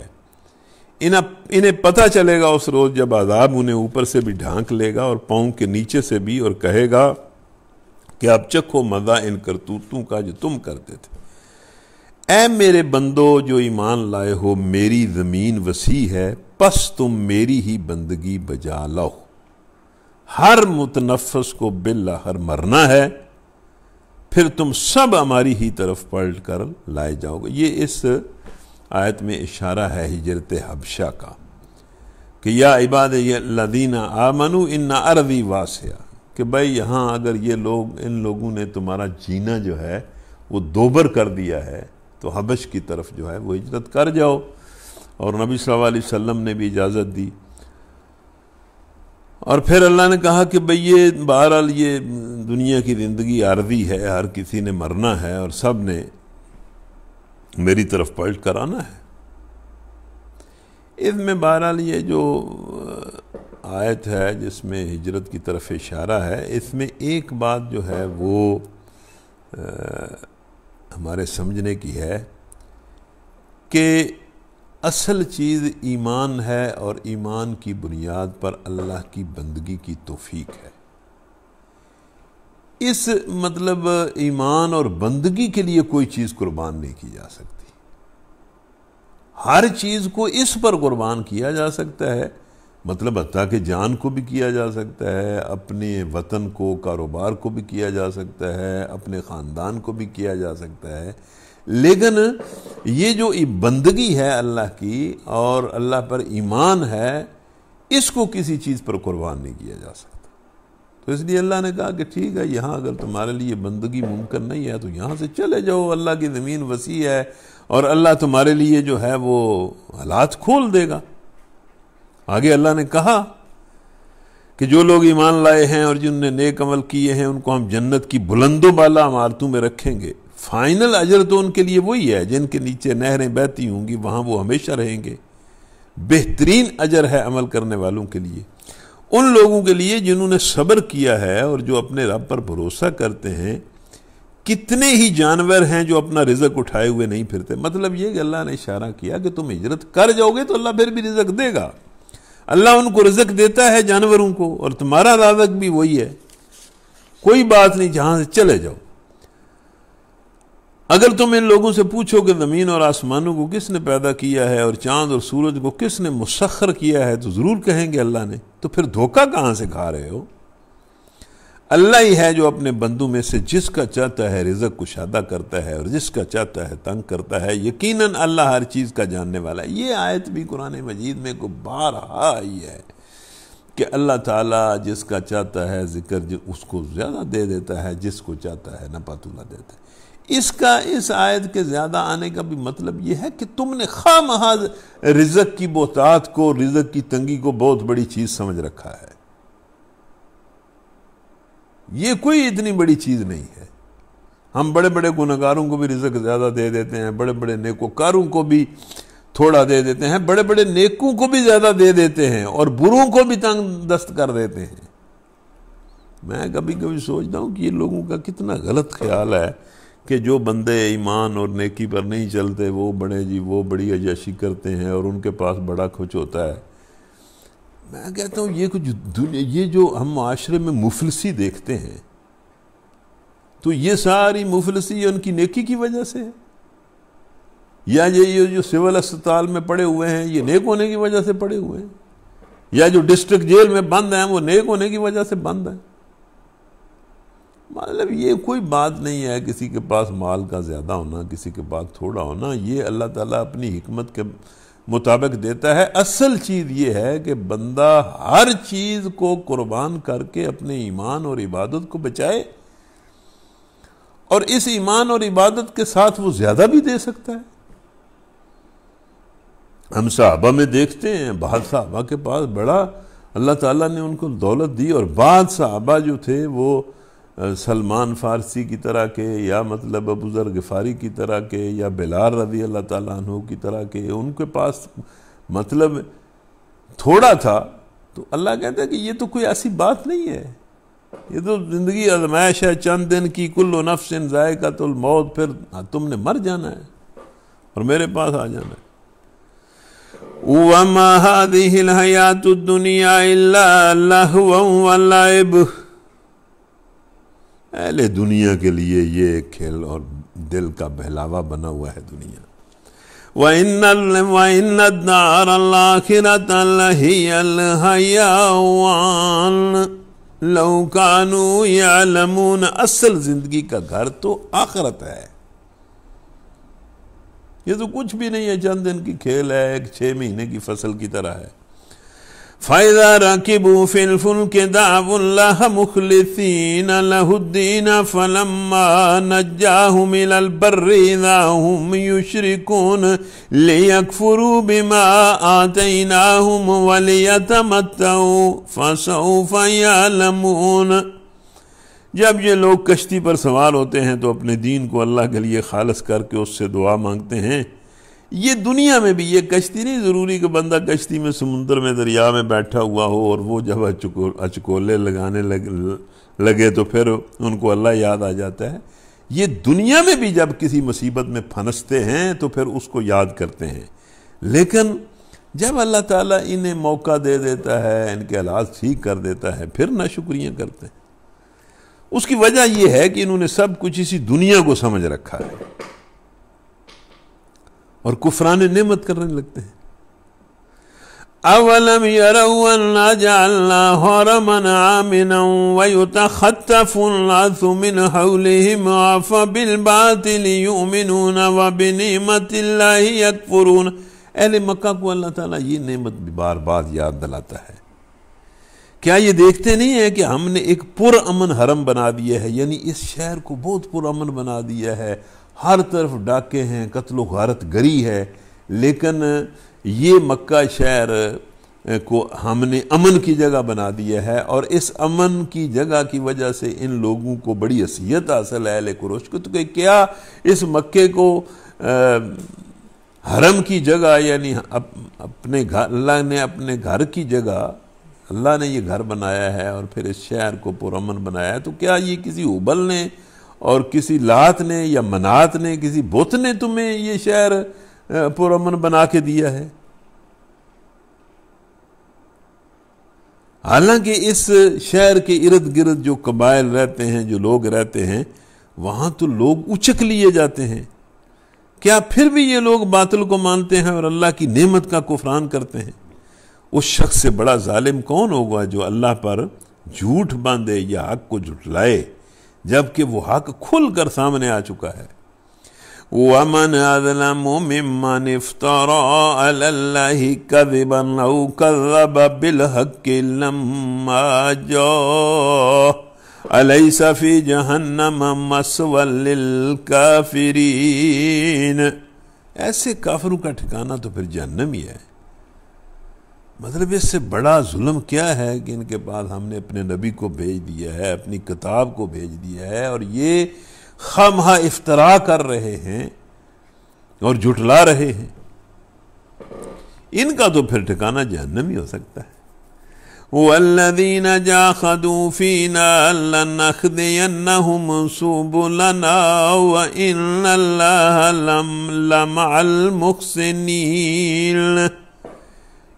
इन्हें इन्हें पता चलेगा उस रोज़ जब आज़ाब उन्हें ऊपर से भी ढांक लेगा और पाँव के नीचे से भी और कहेगा कि अब चखो मज़ा इन करतूतों का जो तुम करते थे ऐ मेरे बंदो जो ईमान लाए हो मेरी ज़मीन वसी है पस तुम मेरी ही बंदगी बजा लाओ हर मुतनफ़स को बिल्ला हर मरना है फिर तुम सब हमारी ही तरफ पलट कर लाए जाओगे ये इस आयत में इशारा है हिजरत हबशा का कि या इबाद लदीना आमनु इन्ना अरवी वासिया कि भाई यहाँ अगर ये लोग इन लोगों ने तुम्हारा जीना जो है वो दोबर कर दिया है तो हबश की तरफ जो है वो हिजरत कर जाओ और नबी सल्लल्लाहु अलैहि वसल्लम ने भी इजाज़त दी और फिर अल्लाह ने कहा कि भाई ये बहरहाल ये दुनिया की ज़िंदगी आर्जी है हर किसी ने मरना है और सब ने मेरी तरफ पलट कर आना है इसमें बहरहाल ये जो आयत है जिसमें हिजरत की तरफ इशारा है इसमें एक बात जो है वो आ, हमारे समझने की है कि असल चीज़ ईमान है और ईमान की बुनियाद पर अल्लाह की बंदगी की तोफीक है इस मतलब ईमान और बंदगी के लिए कोई चीज़ कुर्बान नहीं की जा सकती हर चीज़ को इस पर कुर्बान किया जा सकता है मतलब हत्या के जान को भी किया जा सकता है अपने वतन को कारोबार को भी किया जा सकता है अपने ख़ानदान को भी किया जा सकता है लेकिन ये जो बंदगी है अल्लाह की और अल्लाह पर ईमान है इसको किसी चीज़ पर कुर्बान नहीं किया जा सकता तो इसलिए अल्लाह ने कहा कि ठीक है यहाँ अगर तुम्हारे लिए बंदगी मुमकिन नहीं है तो यहाँ से चले जाओ अल्लाह की ज़मीन वसी है और अल्लाह तुम्हारे लिए जो है वो हालात खोल देगा आगे अल्लाह ने कहा कि जो लोग ईमान लाए हैं और जिनने नेक अमल किए हैं उनको हम जन्नत की बुलंदों वाला इमारतों में रखेंगे फाइनल अजर तो उनके लिए वही है जिनके नीचे नहरें बहती होंगी वहां वो हमेशा रहेंगे बेहतरीन अजर है अमल करने वालों के लिए उन लोगों के लिए जिन्होंने सब्र किया है और जो अपने रब पर भरोसा करते हैं कितने ही जानवर हैं जो अपना रिजक उठाए हुए नहीं फिरते मतलब ये कि अल्लाह ने इशारा किया कि तुम हिजरत कर जाओगे तो अल्लाह फिर भी रिजक देगा अल्लाह उनको रिजक देता है जानवरों को और तुम्हारा राजक भी वही है कोई बात नहीं जहां से चले जाओ अगर तुम इन लोगों से पूछो कि ज़मीन और आसमानों को किसने पैदा किया है और चांद और सूरज को किसने मुसखर किया है तो ज़रूर कहेंगे अल्लाह ने तो फिर धोखा कहाँ से खा रहे हो अल्लाह ही है जो अपने बंदू में से जिसका चाहता है रिजक कुशादा करता है और जिसका चाहता है तंग करता है यकीनन अल्लाह हर चीज़ का जानने वाला है ये आयत भी कुरान मजीद में को बार आई है कि अल्लाह ताला जिसका चाहता है जिक्र उसको ज़्यादा दे देता है जिसको चाहता है नपातुल्ला देता है इसका इस आयत के ज़्यादा आने का भी मतलब यह है कि तुमने खाम रिजक की बोतात को रिजक की तंगी को बहुत बड़ी चीज़ समझ रखा है यह कोई इतनी बड़ी चीज़ नहीं है हम बड़े बड़े गुनागारों को भी रिजक ज़्यादा दे देते हैं बड़े बड़े नेकोकारों को भी थोड़ा दे देते हैं बड़े बड़े नेकों को भी ज़्यादा दे देते हैं और बुरों को भी तंग दस्त कर देते हैं मैं कभी कभी सोचता हूं कि ये लोगों का कितना गलत ख्याल है कि जो बंदे ईमान और नेकी पर नहीं चलते वो बड़े जी वो बड़ी अजाशी करते हैं और उनके पास बड़ा कुछ होता है मैं कहता हूँ ये कुछ ये जो हम माशरे में मुफलसी देखते हैं तो ये सारी मुफलसी उनकी नेकी की वजह से है या ये ये जो सिविल अस्पताल में पड़े हुए हैं ये नेक होने की वजह से पड़े हुए हैं या जो डिस्ट्रिक्ट जेल में बंद हैं वो नेक होने की वजह से बंद हैं मतलब ये कोई बात नहीं है किसी के पास माल का ज़्यादा होना किसी के पास थोड़ा होना ये अल्लाह ताला अपनी हमत के मुताबिक देता है असल चीज़ ये है कि बंदा हर चीज़ को कुर्बान करके अपने ईमान और इबादत को बचाए और इस ईमान और इबादत के साथ वो ज़्यादा भी दे सकता है हम साहबा में देखते हैं बाद साहबा के पास बड़ा अल्लाह ताला ने उनको दौलत दी और बाद साहबा जो थे वो सलमान फ़ारसी की तरह के या मतलब अबूज़र गफ़ारी की तरह के या बिलार रवी अल्लाह तु की तरह के उनके पास मतलब थोड़ा था तो अल्लाह कहता है कि ये तो कोई ऐसी बात नहीं है ये तो ज़िंदगी आजमाइश है चंद दिन की कुल्लो नफ्स इन जायका तो मौत फिर हाँ, तुमने मर जाना है और मेरे पास आ जाना है वमा हादिहिल हयातुद दुनिया इल्ला लहवन व पहले दुनिया के लिए ये एक खेल और दिल का बहलावा बना हुआ है दुनिया लौकानू असल जिंदगी का घर तो आखरत है ये तो कुछ भी नहीं है चंद दिन की खेल है एक छह महीने की फसल की तरह है फ़ैज़ा रकीबू फिलफुल के दाउल्लाह मुखलिसीन लहुद्दीन फलम्मा नज्जाहुम इलल बर्री दाहुम युशरिकून लियकफुरु बिमा आतैनाहुम वलियतमत्तौ फसौफ यालमून जब ये लोग कश्ती पर सवार होते हैं तो अपने दीन को अल्लाह के लिए खालस करके उससे दुआ मांगते हैं ये दुनिया में भी ये कश्ती नहीं ज़रूरी कि बंदा कश्ती में समुंदर में दरिया में बैठा हुआ हो और वो जब अचको अचकोले लगाने लग, लगे तो फिर उनको अल्लाह याद आ जाता है ये दुनिया में भी जब किसी मुसीबत में फंसते हैं तो फिर उसको याद करते हैं लेकिन जब अल्लाह ताला इन्हें मौका दे देता है इनके हालात ठीक कर देता है फिर ना शुक्रिया करते हैं उसकी वजह यह है कि इन्होंने सब कुछ इसी दुनिया को समझ रखा है और कुफरान नेमत करने लगते हैं अवलम अहले मक्का को अल्लाह ताला ये नेमत भी बार बार याद दिलाता है क्या ये देखते नहीं है कि हमने एक पुरअमन हरम बना दिया है यानी इस शहर को बहुत पुरअमन बना दिया है हर तरफ डाके हैं कत्लो गारत गरी है लेकिन ये मक्का शहर को हमने अमन की जगह बना दिया है और इस अमन की जगह की वजह से इन लोगों को बड़ी असीयत हासिल है कुरश को तो क्या इस मक्के को आ, हरम की जगह यानी अप, अपने घर अल्लाह ने अपने घर की जगह अल्लाह ने ये घर बनाया है और फिर इस शहर को पुरमन बनाया है तो क्या ये किसी उबल ने और किसी लात ने या मनात ने किसी बुत ने तुम्हें ये शहर पुरमन बना के दिया है हालांकि इस शहर के इर्द गिर्द जो कबाइल रहते हैं जो लोग रहते हैं वहां तो लोग उचक लिए जाते हैं क्या फिर भी ये लोग बातल को मानते हैं और अल्लाह की नेमत का कुफरान करते हैं उस शख्स से बड़ा जालिम कौन होगा जो अल्लाह पर झूठ बांधे या हक को झुठलाए जबकि वो हक खुल कर सामने आ चुका है वमन अजलम मिमन इफ्तारा अलल्लाहि कज़िबन औ कज़्ज़ब बिल हक़्क़ि लम्मा जा अलैसा फी जहन्नम मसवल लिल ऐसे काफिरों का ठिकाना तो फिर जहन्नम ही है मतलब इससे बड़ा जुल्म क्या है कि इनके पास हमने अपने नबी को भेज दिया है अपनी किताब को भेज दिया है और ये खम इफ्तरा कर रहे हैं और जुटला रहे हैं इनका तो फिर ठिकाना जहनम ही हो सकता है वो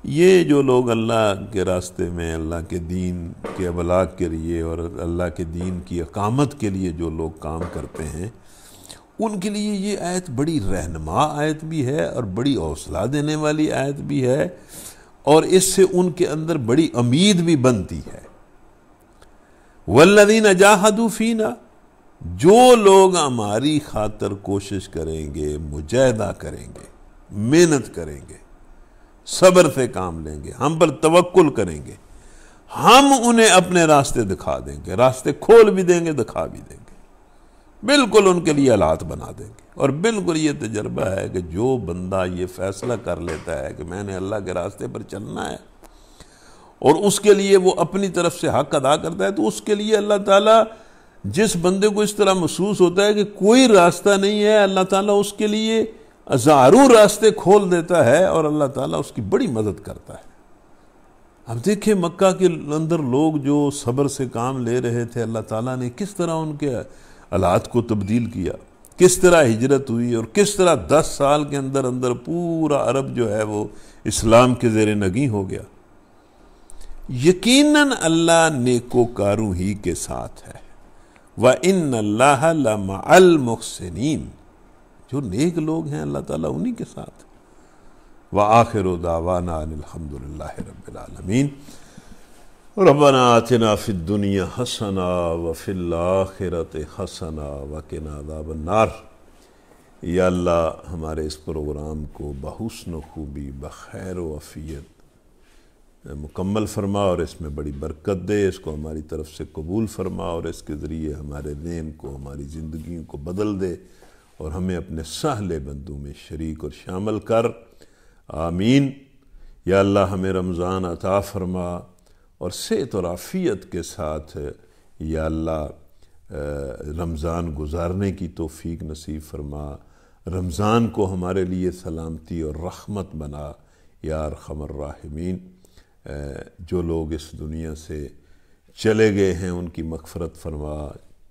ये जो लोग अल्लाह के रास्ते में अल्लाह के दीन के अबलाग के लिए और अल्लाह के दीन की अकामत के लिए जो लोग काम करते हैं उनके लिए ये आयत बड़ी रहनमा आयत भी है और बड़ी हौसला देने वाली आयत भी है और इससे उनके अंदर बड़ी उम्मीद भी बनती है वल्लिन अजाहदूफीना जो लोग हमारी खातर कोशिश करेंगे मुजाह करेंगे मेहनत करेंगे सब्र से काम लेंगे हम पर तवक्ल करेंगे हम उन्हें अपने रास्ते दिखा देंगे रास्ते खोल भी देंगे दिखा भी देंगे बिल्कुल उनके लिए हालात बना देंगे और बिल्कुल ये तजर्बा है कि जो बंदा ये फैसला कर लेता है कि मैंने अल्लाह के रास्ते पर चलना है और उसके लिए वो अपनी तरफ से हक अदा करता है तो उसके लिए अल्लाह ताला जिस बंदे को इस तरह महसूस होता है कि कोई रास्ता नहीं है अल्लाह ताला उसके लिए हजारों रास्ते खोल देता है और अल्लाह ताला उसकी बड़ी मदद करता है अब देखिए मक्का के अंदर लोग जो सब्र से काम ले रहे थे अल्लाह ताला ने किस तरह उनके हालात को तब्दील किया किस तरह हिजरत हुई और किस तरह दस साल के अंदर अंदर पूरा अरब जो है वो इस्लाम के जेर नगी हो गया यकीनन अल्लाह नेकोकारों ही के साथ है व इन अल्लाह मुहसिन जो नेक लोग हैं अल्लाह ताला उन्हीं के साथ व आखिर दावाना रबीन रबालमीन रबना आतना फ़िदुनिया हसना व फिल्लाखिरत हसना व या अल्लाह हमारे इस प्रोग्राम को बहुसन खूबी बखैर वफ़ीत मुकम्मल फरमा और इसमें बड़ी बरकत दे इसको हमारी तरफ से कबूल फरमा और इसके ज़रिए हमारे दिन को हमारी ज़िंदगी को बदल दे और हमें अपने सहले बंदों में शरीक और शामिल कर आमीन या अल्लाह हमें रमज़ान अता फरमा और सेहत और आफ़ियत के साथ या अल्लाह रमज़ान गुजारने की तोफ़ी नसीब फरमा रमज़ान को हमारे लिए सलामती और रहमत बना यार खमर राहमीन जो लोग इस दुनिया से चले गए हैं उनकी मकफ़रत फरमा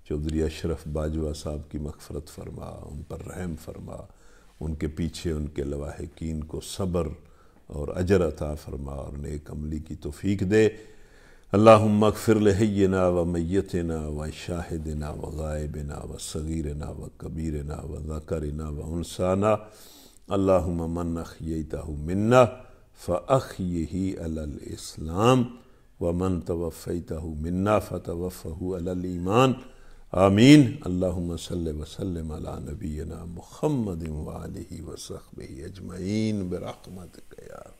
चौधरी अशरफ बाजवा साहब की मगफरत फरमा उन पर रहम फरमा उनके पीछे उनके लवाहकिन को सब्र और अजर अता फरमा और नेक अमली की तोफ़ी दे अल्लाह मगफिर लहैना व मैतना व शाहिदना व गायबना व सगीरना व कबीरना व जकरना व उनसाना अल्लाह मन अखयता मन्ना फ़अख यही इस्लाम व मन तवफ़ता मन्ना अलल ईमान आमीन अल्लाम नबीना महमद वसब अजमैन बरहमत गया